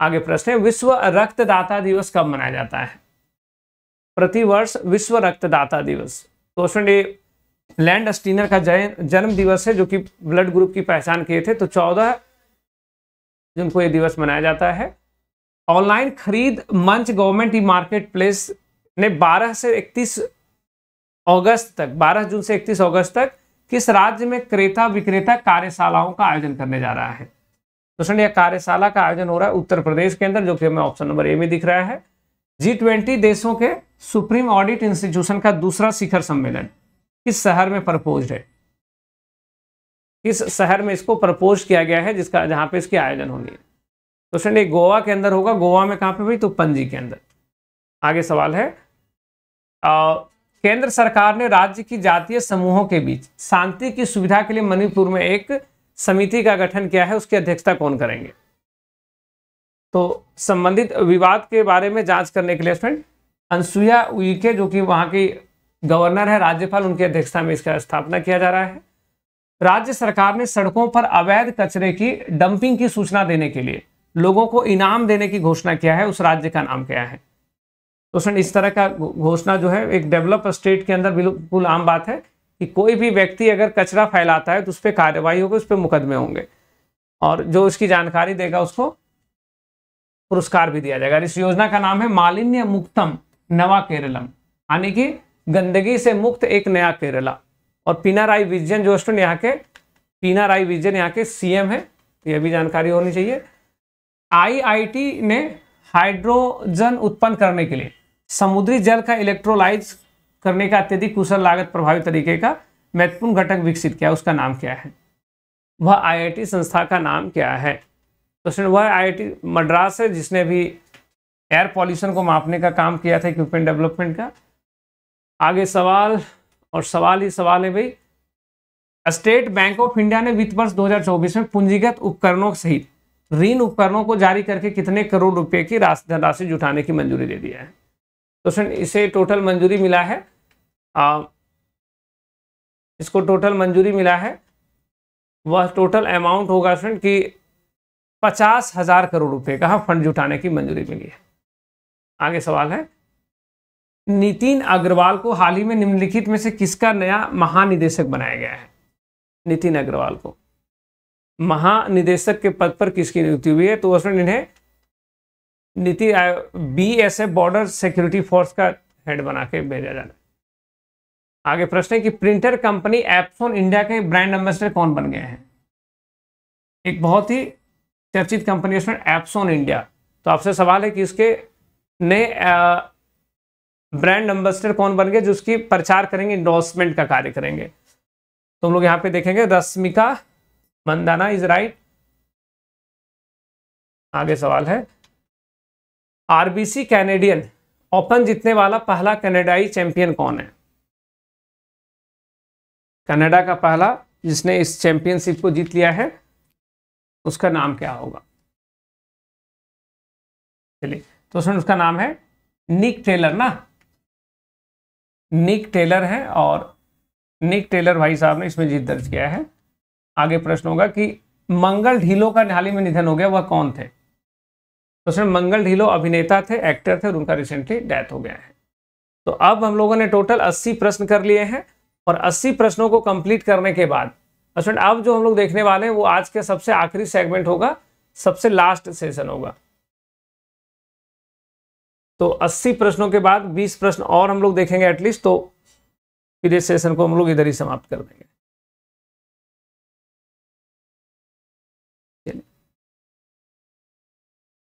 आगे प्रश्न है विश्व रक्तदाता दिवस कब मनाया जाता है प्रतिवर्ष विश्व रक्तदाता दिवस तो ए लैंड स्टीनर का जन्म दिवस है जो कि ब्लड ग्रुप की पहचान किए थे तो चौदह जून को यह दिवस मनाया जाता है ऑनलाइन खरीद मंच गवर्नमेंट ई मार्केट प्लेस ने 12 से 31 अगस्त तक 12 जून से 31 अगस्त तक किस राज्य में क्रेता विक्रेता कार्यशालाओं का आयोजन करने जा रहा है दोस्तों यह कार्यशाला का आयोजन हो रहा है उत्तर प्रदेश के अंदर जो कि हमें ऑप्शन नंबर ए में दिख रहा है जी ट्वेंटी देशों के सुप्रीम ऑडिट इंस्टीट्यूशन का दूसरा शिखर सम्मेलन किस शहर में प्रपोज है किस शहर में इसको प्रपोज किया गया है जिसका जहां पे इसकी आयोजन होनी है तो फ्रेंड ये गोवा के अंदर होगा गोवा में कहां पे भाई तो पंजी के अंदर आगे सवाल है आ, केंद्र सरकार ने राज्य की जातीय समूहों के बीच शांति की सुविधा के लिए मणिपुर में एक समिति का गठन किया है उसकी अध्यक्षता कौन करेंगे तो संबंधित विवाद के बारे में जांच करने के लिए फ्रेंड अनसुया उइके जो कि वहां की गवर्नर है राज्यपाल उनकी अध्यक्षता में इसका स्थापना किया जा रहा है राज्य सरकार ने सड़कों पर अवैध कचरे की डंपिंग की सूचना देने के लिए लोगों को इनाम देने की घोषणा किया है उस राज्य का नाम क्या है तो सर इस तरह का घोषणा जो है एक डेवलप स्टेट के अंदर बिल्कुल आम बात है कि कोई भी व्यक्ति अगर कचरा फैलाता है तो उस पर कार्यवाही होगी उस पर मुकदमे होंगे और जो उसकी जानकारी देगा उसको पुरस्कार भी दिया जाएगा इस योजना का नाम है मालिन्य मुक्तम नवा केरलम यानी कि गंदगी से मुक्त एक नया केरला और पिनाराई विजयन जो स्टूडेंट यहाँ के पिनाराई विजयन यहाँ के सीएम है यह भी जानकारी होनी चाहिए आईआईटी ने हाइड्रोजन उत्पन्न करने के लिए समुद्री जल का इलेक्ट्रोलाइज करने का अत्यधिक कुशल लागत प्रभावी तरीके का महत्वपूर्ण घटक विकसित किया उसका नाम क्या है वह आई संस्था का नाम क्या है तो वह आई मद्रास है जिसने भी एयर पॉल्यूशन को मापने का काम किया था इक्विपमेंट डेवलपमेंट का आगे सवाल और सवाल ही सवाल है भाई स्टेट बैंक ऑफ इंडिया ने वित्त वर्ष 2024 में पूंजीगत उपकरणों सहित ऋण उपकरणों को जारी करके कितने करोड़ रुपए की धनराशि जुटाने की मंजूरी दे दिया है तो सर इसे टोटल मंजूरी मिला है आ, इसको टोटल मंजूरी मिला है वह टोटल अमाउंट होगा सर कि पचास हजार करोड़ रुपए का फंड जुटाने की मंजूरी मिली है आगे सवाल है नितिन अग्रवाल को हाल ही में निम्नलिखित में से किसका नया महानिदेशक बनाया गया है नितिन अग्रवाल को महानिदेशक के पद पर किसकी नियुक्ति हुई है तो उसमें इन्हें नीति B S F border security force का हेड बना के भेजा जाना आगे प्रश्न है कि प्रिंटर कंपनी एप्सोन इंडिया के ब्रांड एम्बेसडर कौन बन गए हैं एक बहुत ही चर्चित कंपनी उसमें एप्सोन इंडिया तो आपसे सवाल है कि इसके नए ब्रांड एम्बेसडर कौन बन गए जो उसकी प्रचार करेंगे इंडोर्समेंट का कार्य करेंगे तो हम लोग यहाँ पे देखेंगे रश्मिका मंदाना इज राइट आगे सवाल है आरबीसी कैनेडियन ओपन जीतने वाला पहला कैनेडाई चैंपियन कौन है कनाडा का पहला जिसने इस चैंपियनशिप को जीत लिया है उसका नाम क्या होगा चलिए तो उसमें उसका नाम है निक टेलर ना निक टेलर है और निक टेलर भाई साहब ने इसमें जीत दर्ज किया है आगे प्रश्न होगा कि मंगल ढीलो का हाल ही में निधन हो गया वह कौन थे तो सर मंगल ढीलो अभिनेता थे एक्टर थे और उनका रिसेंटली डेथ हो गया है तो अब हम लोगों ने टोटल 80 प्रश्न कर लिए हैं और 80 प्रश्नों को कंप्लीट करने के बाद अब जो हम लोग देखने वाले हैं वो आज के सबसे आखिरी सेगमेंट होगा सबसे लास्ट सेशन होगा तो 80 प्रश्नों के बाद 20 प्रश्न और हम लोग देखेंगे एटलीस्ट तो फिर इस सेशन को हम लोग इधर ही समाप्त कर देंगे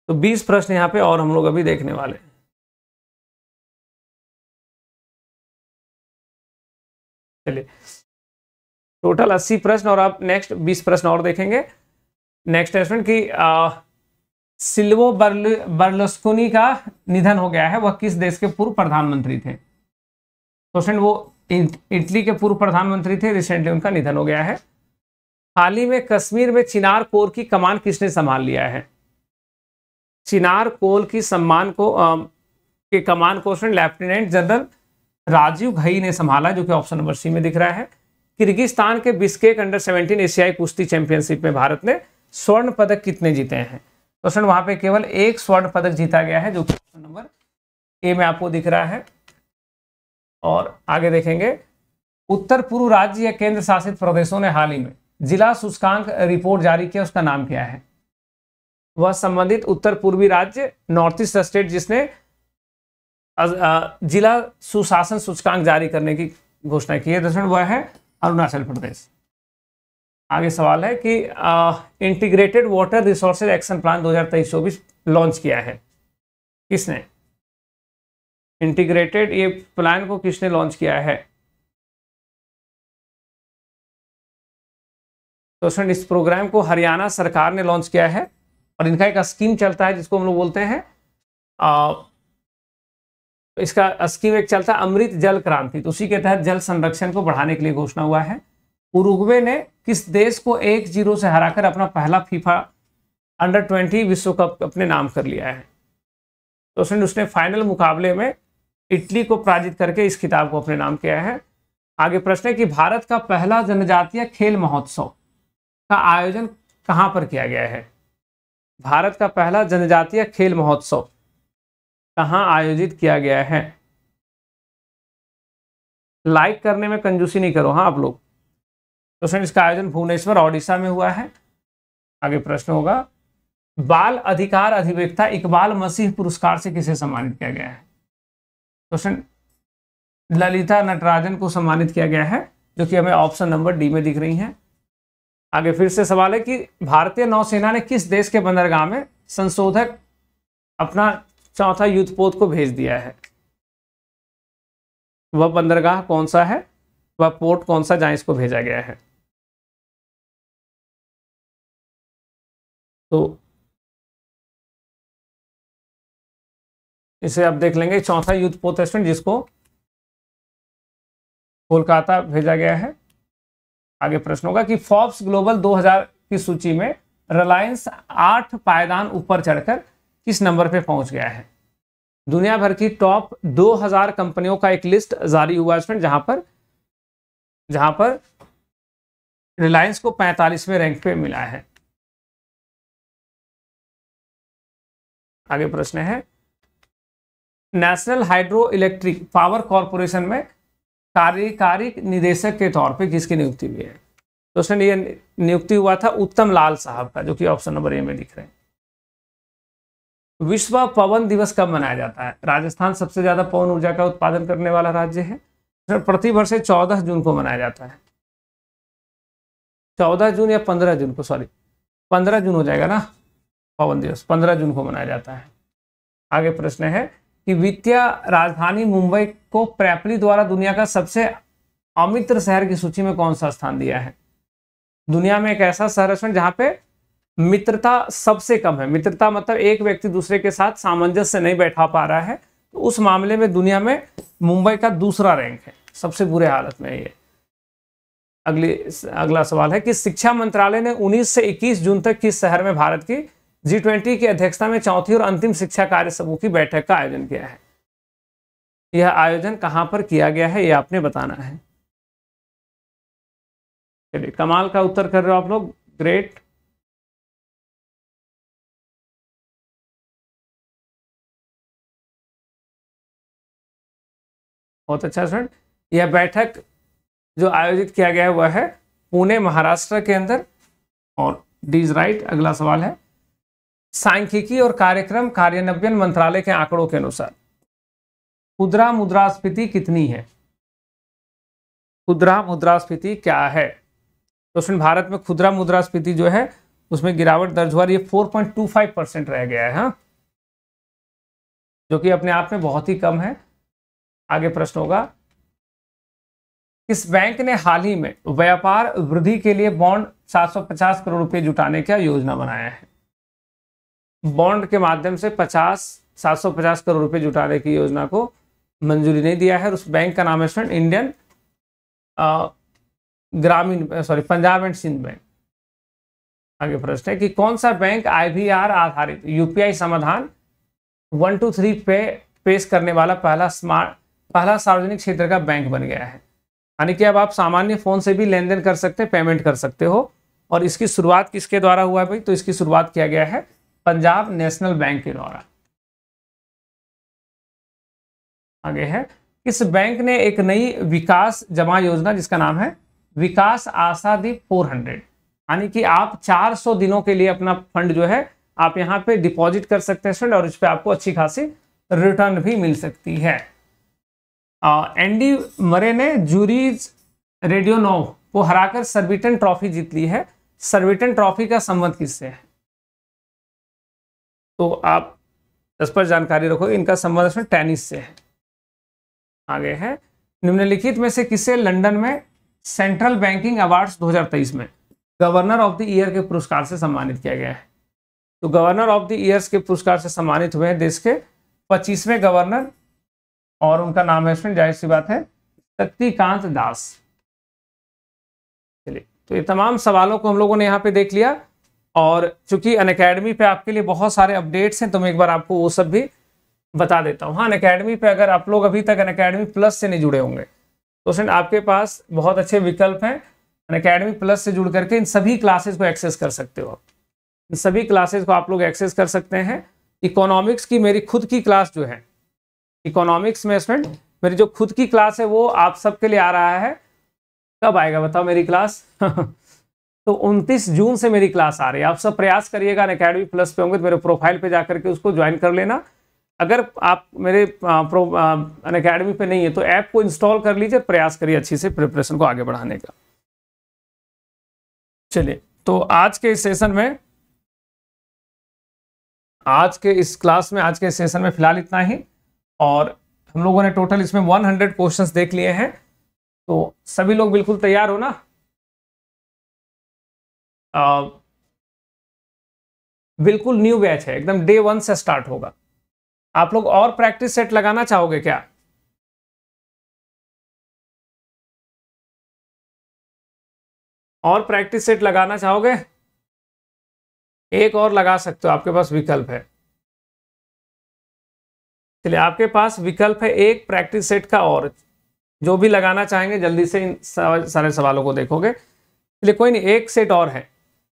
तो 20 प्रश्न यहां पे और हम लोग अभी देखने वाले हैं चलिए टोटल 80 प्रश्न और आप नेक्स्ट 20 प्रश्न और देखेंगे नेक्स्ट स्टूडेंट की आ, सिल्वो बर्ल बर्लस्कोनी का निधन हो गया है वह किस देश के पूर्व प्रधानमंत्री थे क्वेश्चन वो इटली के पूर्व प्रधानमंत्री थे रिसेंटली उनका निधन हो गया है हाल ही में कश्मीर में चिनार कोर की कमान किसने संभाल लिया है चिनार कोल की सम्मान को आ, के कमान question lieutenant general Rajiv Ghai ने संभाला जो कि ऑप्शन नंबर सी में दिख रहा है किर्गिस्तान के बिस्केक अंडर 17 एशियाई कुश्ती चैंपियनशिप में भारत ने स्वर्ण पदक कितने जीते हैं तो वहां पे केवल एक स्वर्ण पदक जीता गया है जो कि ऑप्शन नंबर ए में आपको दिख रहा है और आगे देखेंगे उत्तर पूर्व राज्य या केंद्र शासित प्रदेशों ने हाल ही में जिला सूचकांक रिपोर्ट जारी किया उसका नाम क्या है वह संबंधित उत्तर पूर्वी राज्य नॉर्थ ईस्ट स्टेट जिसने जिला सुशासन सूचकांक जारी करने की घोषणा की है दर्शन तो वह है अरुणाचल प्रदेश आगे सवाल है कि integrated water resources action plan 2023-24 launch किया है किसने इंटीग्रेटेड ये प्लान को किसने लॉन्च किया है तो फ्रेंड इस प्रोग्राम को हरियाणा सरकार ने लॉन्च किया है और इनका एक स्कीम चलता है जिसको हम लोग बोलते हैं इसका स्कीम एक चलता है अमृत जल क्रांति तो उसी के तहत जल संरक्षण को बढ़ाने के लिए घोषणा हुआ है उरुग्वे ने किस देश को एक जीरो से हराकर अपना पहला फीफा अंडर ट्वेंटी विश्व कप अपने नाम कर लिया है तो उसने उसने फाइनल मुकाबले में इटली को पराजित करके इस खिताब को अपने नाम किया है आगे प्रश्न है कि भारत का पहला जनजातीय खेल महोत्सव का आयोजन कहाँ पर किया गया है भारत का पहला जनजातीय खेल महोत्सव कहाँ आयोजित किया गया है लाइक करने में कंजूसी नहीं करो हाँ आप लोग तो फ्रेंड इसका आयोजन भुवनेश्वर ओडिशा में हुआ है आगे प्रश्न होगा बाल अधिकार अधिवेक्ता इकबाल मसीह पुरस्कार से किसे सम्मानित किया गया है क्वेश्चन तो ललिता नटराजन को सम्मानित किया गया है जो कि हमें ऑप्शन नंबर डी में दिख रही हैं आगे फिर से सवाल है कि भारतीय नौसेना ने किस देश के बंदरगाह में संशोधक अपना चौथा युद्धपोत को भेज दिया है वह बंदरगाह कौन सा है वह पोर्ट कौन सा जहाँ इसको भेजा गया है तो इसे आप देख लेंगे चौथा युद्ध प्रोटेस्टेंट जिसको कोलकाता भेजा गया है आगे प्रश्न होगा कि फॉर्ब्स ग्लोबल 2000 की सूची में रिलायंस आठ पायदान ऊपर चढ़कर किस नंबर पे पहुंच गया है दुनिया भर की टॉप 2000 कंपनियों का एक लिस्ट जारी हुआ है जहां पर जहां पर रिलायंस को 45वें रैंक पे मिला है आगे प्रश्न है national hydro electric power corporation में कार्यकारी निदेशक के तौर पे किसकी नियुक्ति हुई है दोस्तों ये नियुक्ति हुआ था उत्तम लाल साहब का जो कि ऑप्शन नंबर ए में दिख रहे हैं विश्व पवन दिवस कब मनाया जाता है राजस्थान सबसे ज्यादा पवन ऊर्जा का उत्पादन करने वाला राज्य है प्रति वर्ष चौदह जून को मनाया जाता है चौदह जून या पंद्रह जून को सॉरी पंद्रह जून हो जाएगा ना पवन दिवस पंद्रह जून को मनाया जाता है आगे प्रश्न है कि वित्तीय राजधानी मुंबई को प्रैपली द्वारा दुनिया का सबसे अमित्र शहर की सूची में कौन सा स्थान दिया है दुनिया में एक ऐसा शहर है जहां पे मित्रता सबसे कम है मित्रता मतलब एक व्यक्ति दूसरे के साथ सामंजस्य नहीं बैठा पा रहा है तो उस मामले में दुनिया में मुंबई का दूसरा रैंक है सबसे बुरे हालत में ये अगली अगला सवाल है कि शिक्षा मंत्रालय ने 19 से 21 जून तक किस शहर में भारत की जी ट्वेंटी की अध्यक्षता में चौथी और अंतिम शिक्षा कार्य समूह की बैठक का आयोजन किया है यह आयोजन कहां पर किया गया है यह आपने बताना है चलिए कमाल का उत्तर कर रहे हो आप लोग ग्रेट बहुत अच्छा स्टूडेंट यह बैठक जो आयोजित किया गया है वह है पुणे महाराष्ट्र के अंदर और डीज राइट अगला सवाल है सांख्यिकी और कार्यक्रम कार्यान्वयन मंत्रालय के आंकड़ों के अनुसार खुदरा मुद्रास्फीति कितनी है खुदरा मुद्रास्फीति क्या है तो उसमें भारत में खुदरा मुद्रास्फीति जो है उसमें गिरावट दर्ज हुआ ये 4.25 परसेंट रह गया है हा? जो कि अपने आप में बहुत ही कम है आगे प्रश्न होगा इस बैंक ने हाल ही में व्यापार वृद्धि के लिए बॉन्ड 750 करोड़ रुपए जुटाने का योजना बनाया है बॉन्ड के माध्यम से 50 750 करोड़ रुपए जुटाने की योजना को मंजूरी नहीं दिया है उस बैंक का नाम है friend Indian Gramin sorry Punjab and Sind bank आगे प्रश्न है कि कौन सा बैंक आईवीआर आधारित यूपीआई समाधान वन टू थ्री पे पेश करने वाला पहला स्मार्ट पहला सार्वजनिक क्षेत्र का बैंक बन गया है यानी कि अब आप सामान्य फोन से भी लेन देन कर सकते पेमेंट कर सकते हो और इसकी शुरुआत किसके द्वारा हुआ है भाई तो इसकी शुरुआत किया गया है पंजाब नेशनल बैंक के द्वारा आगे है इस बैंक ने एक नई विकास जमा योजना जिसका नाम है विकास आशा दी 400 यानी कि आप 400 दिनों के लिए अपना फंड जो है आप यहाँ पे डिपॉजिट कर सकते हैं फंड और इस पर आपको अच्छी खासी रिटर्न भी मिल सकती है एनडी मरे ने जूरीज रेडियो नो को हराकर सर्विटन ट्रॉफी जीत ली है सर्विटन ट्रॉफी का संबंध किससे है तो आप पर जानकारी रखो इनका संबंध इसमें टेनिस से है आगे है निम्नलिखित में से किसे लंदन में सेंट्रल बैंकिंग अवार्ड्स 2023 में गवर्नर ऑफ द ईयर के पुरस्कार से सम्मानित किया गया है तो गवर्नर ऑफ द ईयर्स के पुरस्कार से सम्मानित हुए हैं देश के पच्चीसवें गवर्नर और उनका नाम है इसमें जाहिर सी बात है शक्तिकांत दास चलिए तो ये तमाम सवालों को हम लोगों ने यहाँ पे देख लिया और चूंकि अन अकेडमी पे आपके लिए बहुत सारे अपडेट्स हैं तो मैं एक बार आपको वो सब भी बता देता हूँ हाँ अन अकेडमी पे अगर आप लोग अभी तक अन अकेडमी प्लस से नहीं जुड़े होंगे तो स्टूडेंट आपके पास बहुत अच्छे विकल्प हैं अन अकेडमी प्लस से जुड़ करके इन सभी क्लासेस को एक्सेस कर सकते हो इन सभी क्लासेस को आप लोग एक्सेस कर सकते हैं इकोनॉमिक्स की मेरी खुद की क्लास जो है इकोनॉमिक्स में स्टूडेंट मेरी जो खुद की क्लास है वो आप सबके लिए आ रहा है कब आएगा बताओ मेरी क्लास तो 29 जून से मेरी क्लास आ रही है आप सब प्रयास करिएगा अकेडमी प्लस पे होंगे तो मेरे प्रोफाइल पे जाकर के उसको ज्वाइन कर लेना अगर आप मेरे अकेडमी पे नहीं है तो ऐप को इंस्टॉल कर लीजिए प्रयास करिए अच्छी से प्रिपरेशन को आगे बढ़ाने का चलिए तो आज के इस सेशन में आज के इस क्लास में आज के सेशन में फिलहाल इतना ही और हम लोगों ने टोटल इसमें 100 क्वेश्चंस देख लिए हैं तो सभी लोग बिल्कुल तैयार हो ना Uh, बिल्कुल न्यू बैच है एकदम डे वन से स्टार्ट होगा आप लोग और प्रैक्टिस सेट लगाना चाहोगे क्या और प्रैक्टिस सेट लगाना चाहोगे एक और लगा सकते हो आपके पास विकल्प है चलिए आपके पास विकल्प है एक प्रैक्टिस सेट का और जो भी लगाना चाहेंगे जल्दी से इन सारे सवालों को देखोगे चलिए कोई नहीं एक सेट और है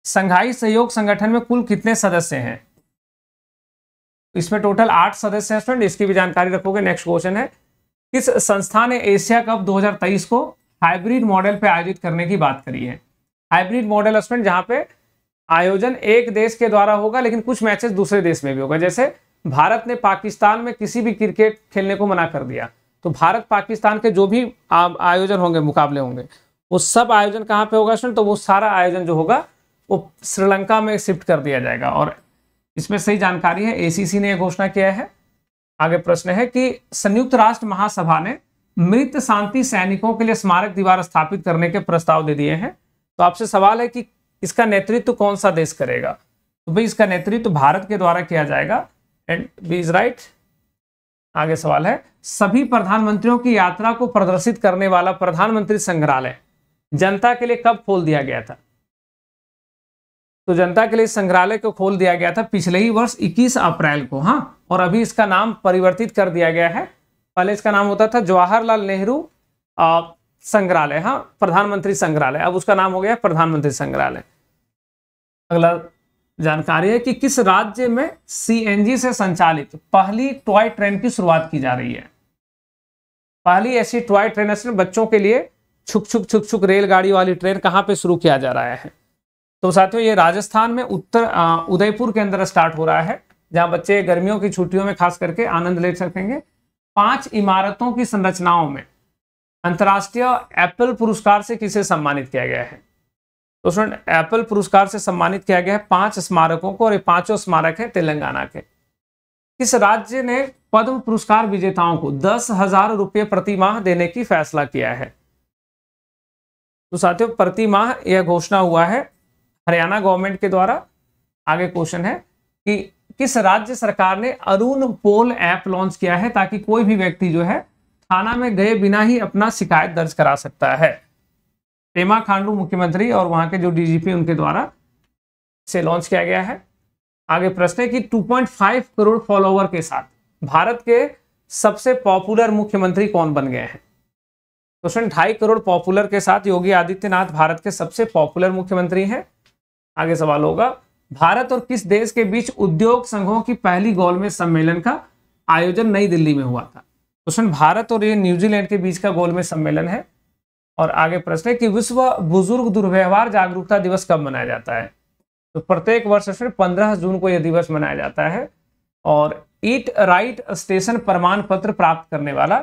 संघाई सहयोग संगठन में कुल कितने सदस्य हैं इसमें टोटल आठ सदस्य हैं फ्रेंड इसकी भी जानकारी रखोगे नेक्स्ट क्वेश्चन है किस संस्था ने एशिया कप 2023 को हाइब्रिड मॉडल पे आयोजित करने की बात करी है हाइब्रिड मॉडल फ्रेंड जहां पे आयोजन एक देश के द्वारा होगा लेकिन कुछ मैचेस दूसरे देश में भी होगा जैसे भारत ने पाकिस्तान में किसी भी क्रिकेट खेलने को मना कर दिया तो भारत पाकिस्तान के जो भी आयोजन होंगे मुकाबले होंगे वो सब आयोजन कहाँ पे होगा फ्रेंड तो वो सारा आयोजन जो होगा वो श्रीलंका में शिफ्ट कर दिया जाएगा और इसमें सही जानकारी है एसीसी ने यह घोषणा किया है आगे प्रश्न है कि संयुक्त राष्ट्र महासभा ने मृत शांति सैनिकों के लिए स्मारक दीवार स्थापित करने के प्रस्ताव दे दिए हैं तो आपसे सवाल है कि इसका नेतृत्व तो कौन सा देश करेगा तो भाई इसका नेतृत्व तो भारत के द्वारा किया जाएगा एंड बी इज राइट आगे सवाल है सभी प्रधानमंत्रियों की यात्रा को प्रदर्शित करने वाला प्रधानमंत्री संग्रहालय जनता के लिए कब खोल दिया गया था तो जनता के लिए संग्रहालय को खोल दिया गया था पिछले ही वर्ष 21 अप्रैल को हाँ और अभी इसका नाम परिवर्तित कर दिया गया है पहले इसका नाम होता था जवाहरलाल नेहरू संग्रहालय हाँ प्रधानमंत्री संग्रहालय अब उसका नाम हो गया प्रधानमंत्री संग्रहालय अगला जानकारी है कि किस राज्य में सीएनजी से संचालित पहली टॉय ट्रेन की शुरुआत की जा रही है पहली ऐसी टॉय ट्रेन बच्चों के लिए छुक छुक छुक छुक रेलगाड़ी वाली ट्रेन कहाँ पे शुरू किया जा रहा है तो साथियों ये राजस्थान में उत्तर उदयपुर के अंदर स्टार्ट हो रहा है जहां बच्चे गर्मियों की छुट्टियों में खास करके आनंद ले सकेंगे पांच इमारतों की संरचनाओं में अंतर्राष्ट्रीय एप्पल पुरस्कार से किसे सम्मानित किया गया है तो स्टूडेंट एप्पल पुरस्कार से सम्मानित किया गया है पांच स्मारकों को और ये पांचों स्मारक है तेलंगाना के किस राज्य ने पद्म पुरस्कार विजेताओं को दस हजार रुपये प्रति माह देने की फैसला किया है तो साथियों प्रति माह यह घोषणा हुआ है हरियाणा गवर्नमेंट के द्वारा आगे क्वेश्चन है कि किस राज्य सरकार ने अरुण पोल ऐप लॉन्च किया है ताकि कोई भी व्यक्ति जो है थाना में गए बिना ही अपना शिकायत दर्ज करा सकता है पेमा खांडू मुख्यमंत्री और वहां के जो डीजीपी उनके द्वारा से लॉन्च किया गया है आगे प्रश्न है कि 2.5 करोड़ फॉलोवर के साथ भारत के सबसे पॉपुलर मुख्यमंत्री कौन बन गए हैं क्वेश्चन तो ढाई करोड़ पॉपुलर के साथ योगी आदित्यनाथ भारत के सबसे पॉपुलर मुख्यमंत्री हैं आगे सवाल होगा भारत और किस देश के बीच उद्योग संघों की पहली गोलमेज सम्मेलन का आयोजन नई दिल्ली में हुआ था क्वेश्चन भारत और ये न्यूजीलैंड के बीच का गोलमेज सम्मेलन है और आगे प्रश्न है कि विश्व बुजुर्ग दुर्व्यवहार जागरूकता दिवस कब मनाया जाता है तो प्रत्येक वर्ष फिर पंद्रह जून को यह दिवस मनाया जाता है और ईट राइट स्टेशन प्रमाण पत्र प्राप्त करने वाला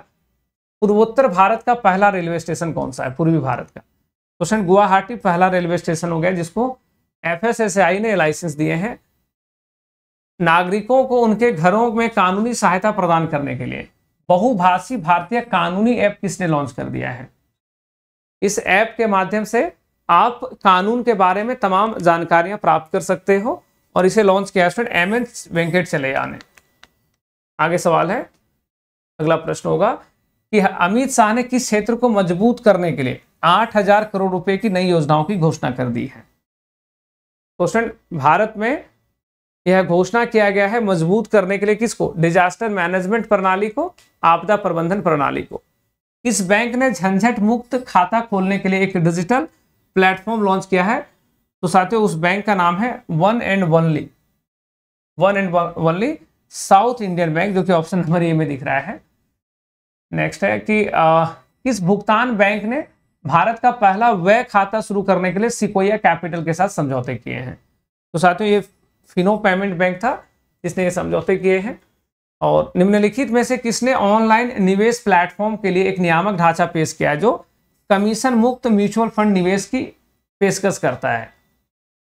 पूर्वोत्तर भारत का पहला रेलवे स्टेशन कौन सा है पूर्वी भारत का क्वेश्चन गुवाहाटी पहला रेलवे स्टेशन हो गया जिसको एफ ने लाइसेंस दिए हैं नागरिकों को उनके घरों में कानूनी सहायता प्रदान करने के लिए बहुभाषी भारतीय कानूनी ऐप किसने लॉन्च कर दिया है इस ऐप के माध्यम से आप कानून के बारे में तमाम जानकारियां प्राप्त कर सकते हो और इसे लॉन्च किया स्टूडेंट एम एन वेंकट चलैया ने आगे सवाल है अगला प्रश्न होगा कि अमित शाह ने किस क्षेत्र को मजबूत करने के लिए आठ करोड़ रुपए की नई योजनाओं की घोषणा कर दी है क्वेश्चन तो भारत में यह घोषणा किया गया है मजबूत करने के लिए किसको डिजास्टर मैनेजमेंट प्रणाली को आपदा प्रबंधन प्रणाली को इस बैंक ने झंझट मुक्त खाता खोलने के लिए एक डिजिटल प्लेटफॉर्म लॉन्च किया है तो साथियों उस बैंक का नाम है one and only one and only South Indian bank जो कि ऑप्शन नंबर ए में दिख रहा है नेक्स्ट है कि आ, किस भुगतान बैंक ने भारत का पहला व्यय खाता शुरू करने के लिए सिकोया कैपिटल के साथ समझौते किए हैं तो साथियों ये फिनो पेमेंट बैंक था इसने ये समझौते किए हैं और निम्नलिखित में से किसने ऑनलाइन निवेश प्लेटफॉर्म के लिए एक नियामक ढांचा पेश किया है जो कमीशन मुक्त म्यूचुअल फंड निवेश की पेशकश करता है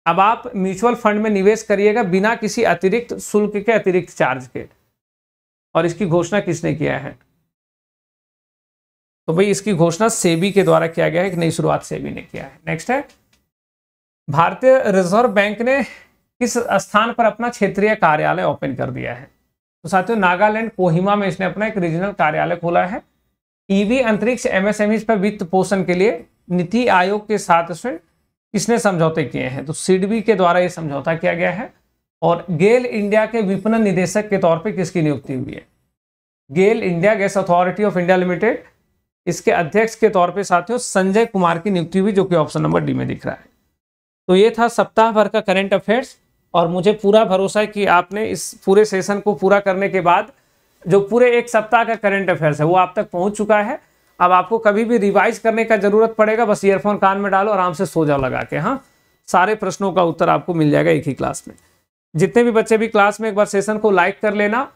अब आप म्यूचुअल फंड में निवेश करिएगा बिना किसी अतिरिक्त शुल्क के अतिरिक्त चार्ज के और इसकी घोषणा किसने किया है तो भाई इसकी घोषणा सेबी के द्वारा किया गया है एक नई शुरुआत सेबी ने किया है नेक्स्ट है भारतीय रिजर्व बैंक ने किस स्थान पर अपना क्षेत्रीय कार्यालय ओपन कर दिया है तो साथियों नागालैंड कोहिमा में इसने अपना एक रीजनल कार्यालय खोला है ईवी e अंतरिक्ष एमएसएमई e पर वित्त पोषण के लिए नीति आयोग के साथ इसमें किसने समझौते किए हैं तो सिडबी के द्वारा ये समझौता किया गया है और गेल इंडिया के विपणन निदेशक के तौर पर किसकी नियुक्ति हुई है GAIL India gas authority of India limited इसके अध्यक्ष के तौर पे साथियों संजय कुमार की नियुक्ति हुई जो कि ऑप्शन नंबर डी में दिख रहा है तो ये था सप्ताह भर का करंट अफेयर्स और मुझे पूरा भरोसा है कि आपने इस पूरे सेशन को पूरा करने के बाद जो पूरे एक सप्ताह का करंट अफेयर्स है वो आप तक पहुंच चुका है अब आपको कभी भी रिवाइज करने का जरूरत पड़ेगा बस ईयरफोन कान में डालो आराम से सो जाओ लगा के हाँ सारे प्रश्नों का उत्तर आपको मिल जाएगा एक ही क्लास में जितने भी बच्चे भी क्लास में एक बार सेशन को लाइक कर लेना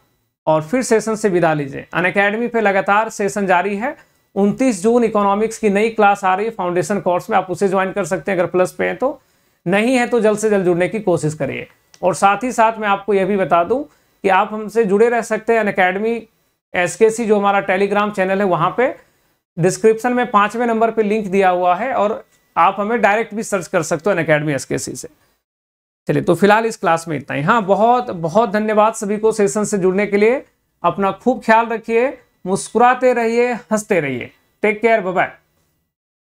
और फिर सेशन से विदा लीजिए अन अकेडमी पे लगातार सेशन जारी है उनतीस जून इकोनॉमिक्स की नई क्लास आ रही है फाउंडेशन कोर्स में आप उसे ज्वाइन कर सकते हैं अगर प्लस पे हैं तो नहीं है तो जल्द से जल्द जुड़ने की कोशिश करिए और साथ ही साथ मैं आपको यह भी बता दूं कि आप हमसे जुड़े रह सकते हैं अन अकेडमी जो हमारा टेलीग्राम चैनल है वहाँ पे डिस्क्रिप्शन में पाँचवें नंबर पर लिंक दिया हुआ है और आप हमें डायरेक्ट भी सर्च कर सकते हो अन अकेडमी से चलिए तो फिलहाल इस क्लास में इतना ही हाँ बहुत बहुत धन्यवाद सभी को सेशन से जुड़ने के लिए अपना खूब ख्याल रखिए मुस्कुराते रहिए हंसते रहिए टेक केयर बाय